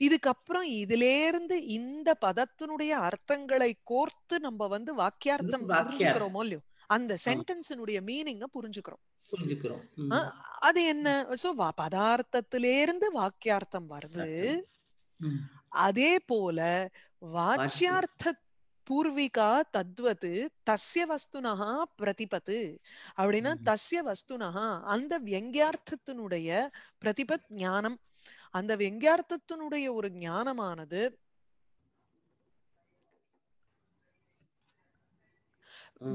இதுக்கப்புறம் இதுல இருந்து இந்த பதத்தினுடைய அர்த்தங்களை கோர்த்து நம்ம வந்து வாக்கியார்த்தம் புரிஞ்சுக்கிறோமோ இல்லையோ அந்த சென்டென்ஸினுடைய மீனிங்க புரிஞ்சுக்கிறோம் அது என்ன சோ இருந்து வாக்கியார்த்தம் வருது அதே போல வாச்சியார்த்த பூர்விகா தத்வது தஸ்ய வஸ்துனகா பிரதிபத்து அப்படின்னா தஸ்ய வஸ்துனகா அந்த வியங்கியார்த்தத்தினுடைய பிரதிபத் ஞானம் அந்த வெங்கியார்த்தத்தினுடைய ஒரு ஞானமானது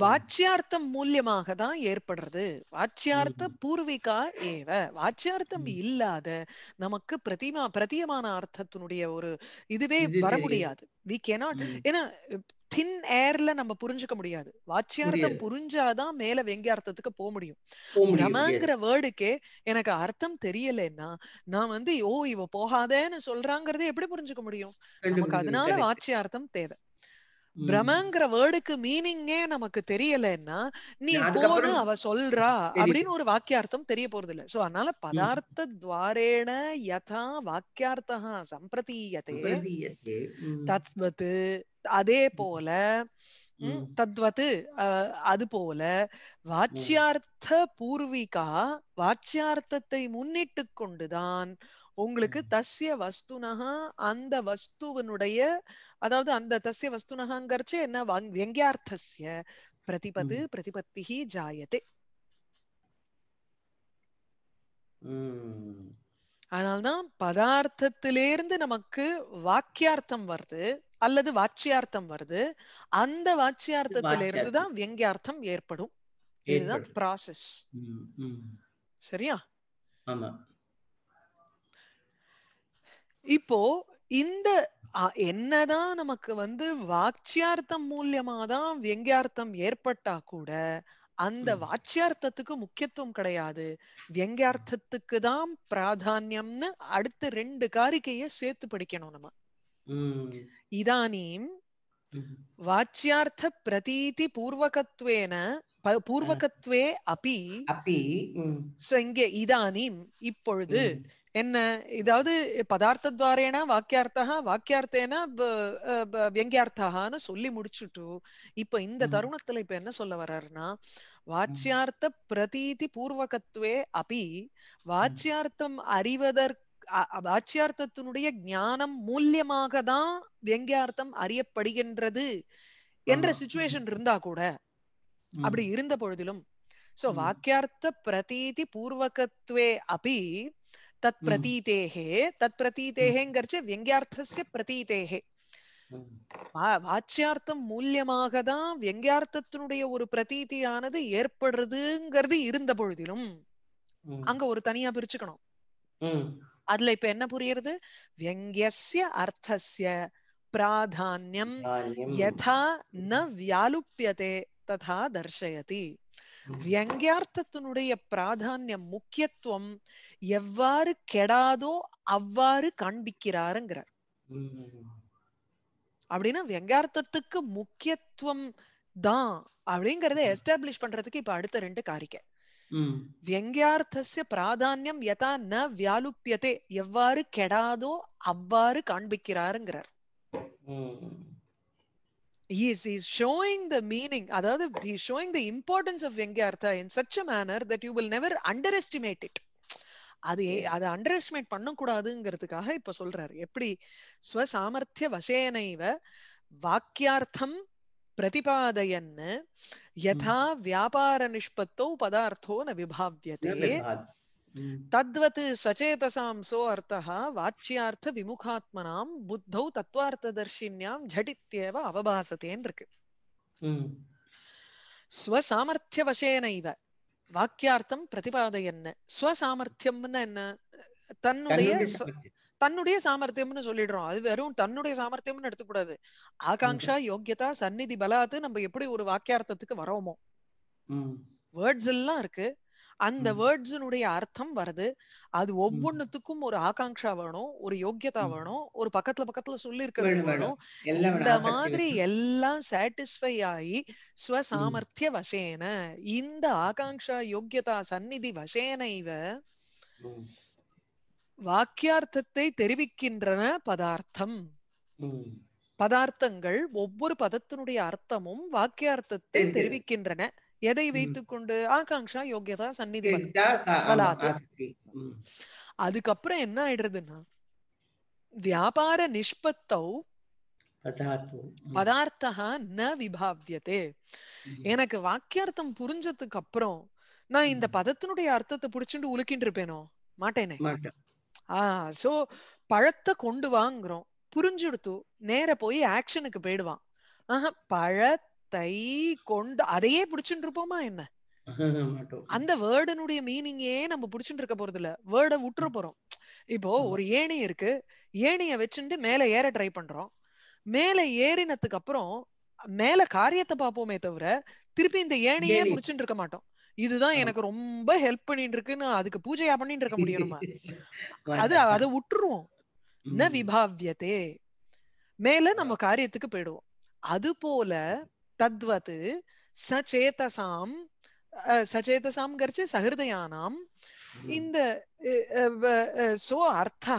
வாச்சியார்த்தம் மூலியமாக தான் ஏற்படுறது வாச்சியார்த்த பூர்விகா ஏவ வாச்சியார்த்தம் இல்லாத நமக்கு பிரதிமா பிரதியமான அர்த்தத்தினுடைய ஒரு இதுவே வர முடியாது வி கேனாட் ஏன்னா தின் ஏர்ல நம்ம புரிஞ்சுக்க முடியாது வாச்சியார்த்தம் புரிஞ்சாதான் மேல வெங்கியார்த்தத்துக்கு போக முடியும் ரமாங்கிற வேர்டுக்கே எனக்கு அர்த்தம் தெரியலன்னா நான் வந்து ஓ இவ போகாதேன்னு சொல்றாங்கறதே எப்படி புரிஞ்சுக்க முடியும் நமக்கு அதனால வாச்சியார்த்தம் தேவை பிரமங்கிற வேர்டுக்கு மீனிங்கே நமக்கு தெரியலன்னா நீ போது அவ சொல்றா அப்படின்னு ஒரு வாக்கியார்த்தம் தெரிய போறது இல்ல சோ அதனால பதார்த்த துவாரேன யதா வாக்கியார்த்தா சம்பிரதீயதே தத்வத் அதே போல தத்வத் அது போல வாச்சியார்த்த பூர்விகா வாச்சியார்த்தத்தை முன்னிட்டு கொண்டுதான் உங்களுக்கு தஸ்ய வஸ்துனகா அந்த வஸ்துவனுடைய அதாவது அந்த தசிய வஸ்துனகாங்கிறச்சு என்ன வெங்கியார்த்தசிய பிரதிபது பிரதிபத்தி ஜாயதே அதனால்தான் பதார்த்தத்திலிருந்து நமக்கு வாக்கியார்த்தம் வருது அல்லது வாட்சியார்த்தம் வருது அந்த வாட்சியார்த்தத்திலிருந்து தான் வியங்கியார்த்தம் ஏற்படும் இதுதான் ப்ராசஸ் சரியா இப்போ இந்த என்னதான் நமக்கு வந்து வாட்சியார்த்தம் மூலியமா தான் வியங்கியார்த்தம் ஏற்பட்டா கூட அந்த வாட்சியார்த்தத்துக்கு முக்கியத்துவம் கிடையாது வியங்கியார்த்தத்துக்கு தான் பிராதான்யம்னு அடுத்த ரெண்டு காரிக்கைய சேர்த்து படிக்கணும் நம்ம இதானீம் வாச்சியார்த்த பிரதீதி பூர்வகத்துவேன பூர்வகத்துவே அபி அபி சோ இங்கே இதானிம் இப்பொழுது என்ன இதாவது பதார்த்த துவாரேனா வாக்கியார்த்தா வாக்கியார்த்தேனா வியங்கியார்த்தான்னு சொல்லி முடிச்சுட்டு இப்ப இந்த தருணத்துல இப்ப என்ன சொல்ல வர்றாருன்னா வாச்சியார்த்த பிரதீதி பூர்வகத்துவே அபி வாச்சியார்த்தம் அறிவதற்கு வாச்சியார்த்தத்தினுடைய ஞானம் மூலியமாகதான் தான் வியங்கியார்த்தம் அறியப்படுகின்றது என்ற சுச்சுவேஷன் இருந்தா கூட அப்படி இருந்த பொழுதிலும் சோ வாக்கியார்த்த பிரதீதி பூர்வகத்வே அபி தத் பிரதீதேகே தத் பிரதீதேகேங்கரிச்சு வியங்கியார்த்தசிய பிரதீதேகே வாச்சியார்த்தம் மூலியமாக தான் வெங்கியார்த்தத்தினுடைய ஒரு பிரதீதியானது ஏற்படுறதுங்கிறது இருந்த பொழுதிலும் அங்க ஒரு தனியா பிரிச்சுக்கணும் அதுல இப்ப என்ன புரியுறது வெங்கியசிய அர்த்தசிய பிராதான்யம் யதா ந வியாலுப்பியதே ததா தர்ஷயதி வியங்கியார்த்தத்தினுடைய பிராதான்யம் முக்கியத்துவம் எவ்வாறு கெடாதோ அவ்வாறு காண்பிக்கிறாருங்கிறார் அப்படின்னா வியங்கார்த்தத்துக்கு முக்கியத்துவம் தான் அப்படிங்கறத எஸ்டாப்ளிஷ் பண்றதுக்கு இப்ப அடுத்த ரெண்டு காரிக்கை வியங்கியார்த்தசிய பிராதான்யம் எதா ந வியாலுப்பியதே எவ்வாறு கெடாதோ அவ்வாறு காண்பிக்கிறாருங்கிறார் is is showing the meaning அதாவது he showing the importance of வெங்கார்த்தா in such a manner that you will never underestimate it அது அதை அண்டர் எஸ்டிமேட் பண்ணக்கூடாதுங்கிறதுக்காக இப்ப சொல்றாரு எப்படி சாமர்த்திய வசேனைவ வாக்கியார்த்தம் பிரதிபாதையன்னு யதா வியாபார நிஷ்பத்தோ பதார்த்தோ ந விபாவியதே தத்வத் சச்சேதசாம் சோ அர்த்தः வாச்சியார்த்த விமுகாத்மனாம் புத்தௌ தத்வார்த்ததர்ஷின்யாம் ஜடித்யேவ அவபாசத்தேன் இருக்கு ஸ்வசாமர்த்தியவசேன இவ வாக்கியார்த்தம் பிரதிபாதையன்ன சாமர்த்தியம்னு என்ன தன்னுடைய தன்னுடைய சாமர்த்தியம்னு சொல்லிடுறோம் அது வெறும் தன்னுடைய சாமர்த்தியம்னு எடுத்துக்கூடாது ஆகாங்ஷா யோக்கியதா சந்நிதி பலாத்து நம்ம எப்படி ஒரு வாக்கியார்த்தத்துக்கு வரோமோ வேர்ட்ஸ் எல்லாம் இருக்கு அந்த வேர்ட்ஸினுடைய அர்த்தம் வருது அது ஒவ்வொன்னுத்துக்கும் ஒரு ஆகாங்ஷா வேணும் ஒரு யோக்கியதா வேணும் ஒரு பக்கத்துல பக்கத்துல சொல்லி இருக்க வேணும் இந்த மாதிரி எல்லாம் சாட்டிஸ்ஃபை ஆகி ஸ்வசாமர்த்திய வசேன இந்த ஆகாங்ஷா யோக்கியதா சந்நிதி வசேன இவ வாக்கியார்த்தத்தை தெரிவிக்கின்றன பதார்த்தம் பதார்த்தங்கள் ஒவ்வொரு பதத்தினுடைய அர்த்தமும் வாக்கியார்த்தத்தை தெரிவிக்கின்றன எதை வைத்துக்கொண்டு ஆகாங்ஷா யோகியதா சந்நிதி அதுக்கப்புறம் என்ன ஆயிடுறதுன்னா வியாபார நிஷ்பத்தௌ ந விபாவியதே எனக்கு வாக்கியார்த்தம் புரிஞ்சதுக்கு அப்புறம் நான் இந்த பதத்தினுடைய அர்த்தத்தை புடிச்சுட்டு உலுக்கிட்டு இருப்பேனோ மாட்டேனே ஆஹ் சோ பழத்தை கொண்டு வாங்குறோம் புரிஞ்சுடுத்து நேர போய் ஆக்ஷனுக்கு போயிடுவான் ஆஹ் பழ தை கொண்டு அதையே பிடிச்சுட்டு இருப்போமா என்ன அந்த வேர்டனுடைய மீனிங்கே நம்ம புடிச்சுட்டு இருக்க போறது இல்ல வேர்ட விட்டுற போறோம் இப்போ ஒரு ஏணி இருக்கு ஏணிய வச்சுட்டு மேல ஏற ட்ரை பண்றோம் மேல ஏறினதுக்கு அப்புறம் மேல காரியத்தை பார்ப்போமே தவிர திருப்பி இந்த ஏனையே புடிச்சுட்டு இருக்க மாட்டோம் இதுதான் எனக்கு ரொம்ப ஹெல்ப் பண்ணிட்டு இருக்குன்னு அதுக்கு பூஜையா பண்ணிட்டு இருக்க முடியணுமா அது அதை விட்டுருவோம் விபாவியத்தே மேல நம்ம காரியத்துக்கு போயிடுவோம் அது போல तद्वत् சச்சேதசாம் சச்சேதசாம் கர்ச்சு சஹிருதயானாம் இந்த சோ அர்த்தா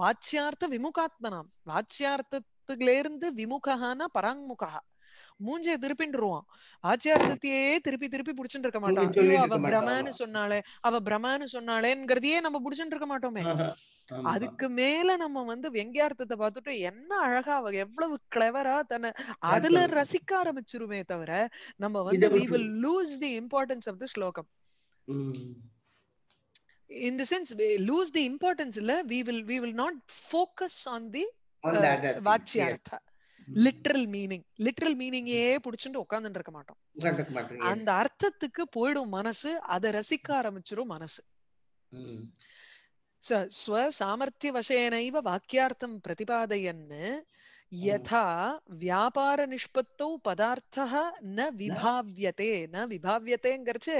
வாச்சியார்த்த விமுகாத்மனாம் வாச்சியார்த்தத்துலேருந்து விமுகஹானா பராங்முகா மூஞ்சிய திருப்பின்றுருவான் ஆச்சியார்த்தத்தையே திருப்பி திருப்பி புடிச்சுட்டு இருக்க மாட்டான் ஐயோ அவ பிரமான்னு சொன்னாளே அவ பிரமான்னு சொன்னாளேங்கிறதையே நம்ம புடிச்சுட்டு இருக்க மாட்டோமே அதுக்கு மேல நம்ம வந்து வெங்கியார்த்தத்தை பார்த்துட்டு என்ன அழகா அவ எவ்வளவு கிளவரா தன்னை அதுல ரசிக்க ஆரம்பிச்சிருமே தவிர நம்ம வந்து we will lose the importance of the shlokam in the sense lose the importance இல்ல we will we will not focus on the vachyartha literal meaning literal மீனிங்கே புடிச்சுட்டு உட்கார்ந்துட்டு இருக்க மாட்டோம் அந்த அர்த்தத்துக்கு போயிடும் மனசு அதை ரசிக்க ஆரம்பிச்சிரும் மனசு ஸ்வசாமர்த்தியவசேனைவ வாக்கியார்த்தம் பிரதிபாதயன் யதா வியாபார நிஷ்பத்தௌ பதார்த்த ந விபாவியதே ந விபாவியதேங்கிறச்சு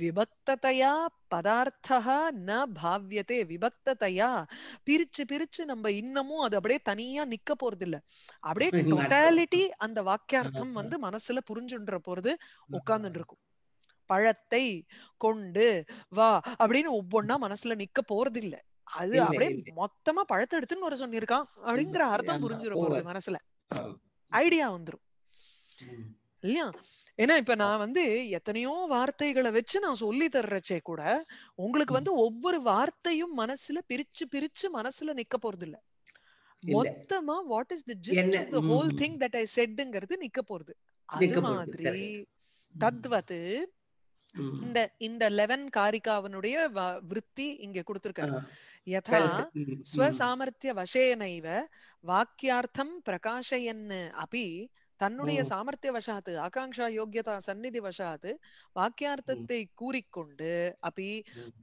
விபக்ததையா பதார்த்தா ந பாவியதே விபக்ததையா பிரிச்சு பிரிச்சு நம்ம இன்னமும் அது அப்படியே தனியா நிக்க போறது இல்ல அப்படியே டொட்டாலிட்டி அந்த வாக்கியார்த்தம் வந்து மனசுல புரிஞ்சுன்ற போறது உட்கார்ந்துட்டு இருக்கும் பழத்தை கொண்டு வா அப்படின்னு ஒவ்வொன்னா மனசுல நிக்க போறது இல்ல அது அப்படியே மொத்தமா பழத்தை எடுத்துன்னு வர சொன்னிருக்கான் அப்படிங்கிற அர்த்தம் புரிஞ்சிடும் போறது மனசுல ஐடியா வந்துரும் இல்லையா ஏன்னா இப்ப நான் வந்து எத்தனையோ வார்த்தைகளை வச்சு நான் சொல்லி தர்றச்சே கூட உங்களுக்கு வந்து ஒவ்வொரு வார்த்தையும் மனசுல பிரிச்சு பிரிச்சு மனசுல நிக்க போறது இல்ல மொத்தமா what is the gist of the whole thing that I செட்ங்கிறது நிக்க போறது அது மாதிரி தத்வது இந்த இந்த லெவன் காரிகாவனுடைய விற்பி இங்க கொடுத்திருக்காரு யதா ஸ்வசாமர்த்திய வசேனைவ வாக்கியார்த்தம் பிரகாஷயன் அபி தன்னுடைய சாமர்த்திய வசாத்து ஆகாங்ஷா யோக்கியதா சந்நிதி வசாத்து வாக்கியார்த்தத்தை கூறிக்கொண்டு அப்படி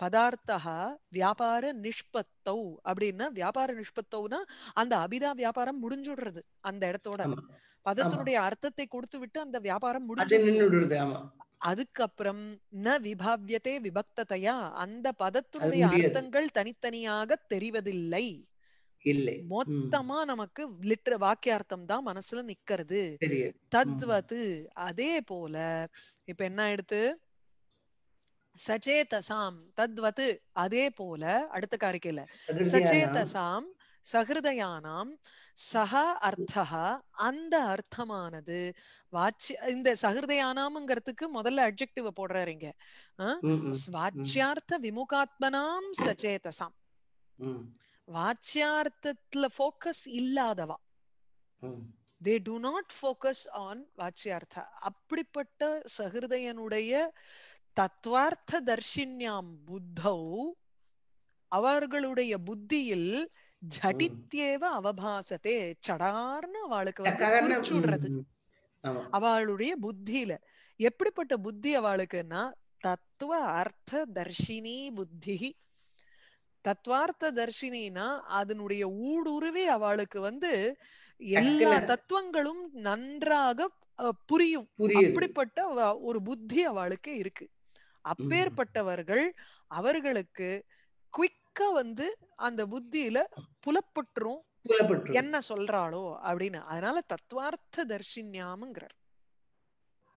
பதார்த்தா வியாபார நிஷ்பத்தௌ அப்படின்னா வியாபார நிஷ்பத்தௌனா அந்த அபிதா வியாபாரம் முடிஞ்சுடுறது அந்த இடத்தோட பதத்தினுடைய அர்த்தத்தை கொடுத்து விட்டு அந்த வியாபாரம் முடிஞ்சு அதுக்கப்புறம் ந விபாவியத்தே விபக்ததையா அந்த பதத்துடைய அர்த்தங்கள் தனித்தனியாக தெரிவதில்லை இல்லை மொத்தமா நமக்கு லிட்டர் வாக்கியார்த்தம் தான் மனசுல நிக்கிறது தத்வது அதே போல இப்ப என்ன எடுத்து சச்சேதசாம் தத்வது அதே போல அடுத்த காரிக்கையில சச்சேதசாம் சகிருதயானாம் சக அர்த்தா அந்த அர்த்தமானது வாட்சி இந்த சகிருதயானாம்ங்கிறதுக்கு முதல்ல அப்ஜெக்டிவ போடுறாரு இங்க வாச்சியார்த்த விமுகாத்மனாம் சச்சேதசாம் வாச்சியார்த்தத்துல போக்கஸ் இல்லாதவா they do not focus on vachyartha அப்படிப்பட்ட சகிருதயனுடைய தத்வார்த்த தர்ஷின்யாம் புத்தௌ அவர்களுடைய புத்தியில் ஜடித்யேவ அவபாசத்தே சடார்னு அவளுக்கு வந்து அவளுடைய புத்தியில எப்படிப்பட்ட புத்தி அவளுக்குன்னா தத்துவ அர்த்த தர்ஷினி புத்தி தத்வார்த்த தர்ஷினா அதனுடைய ஊடுருவி அவளுக்கு வந்து எல்லா தத்துவங்களும் நன்றாக புரியும் அப்படிப்பட்ட ஒரு புத்தி அவளுக்கு இருக்கு அப்பேற்பட்டவர்கள் அவர்களுக்கு பக்க வந்து அந்த புத்தியில புலப்பட்டுரும் என்ன சொல்றாளோ அப்படின்னு அதனால தத்துவார்த்த தர்ஷின்யாமுங்கிறார்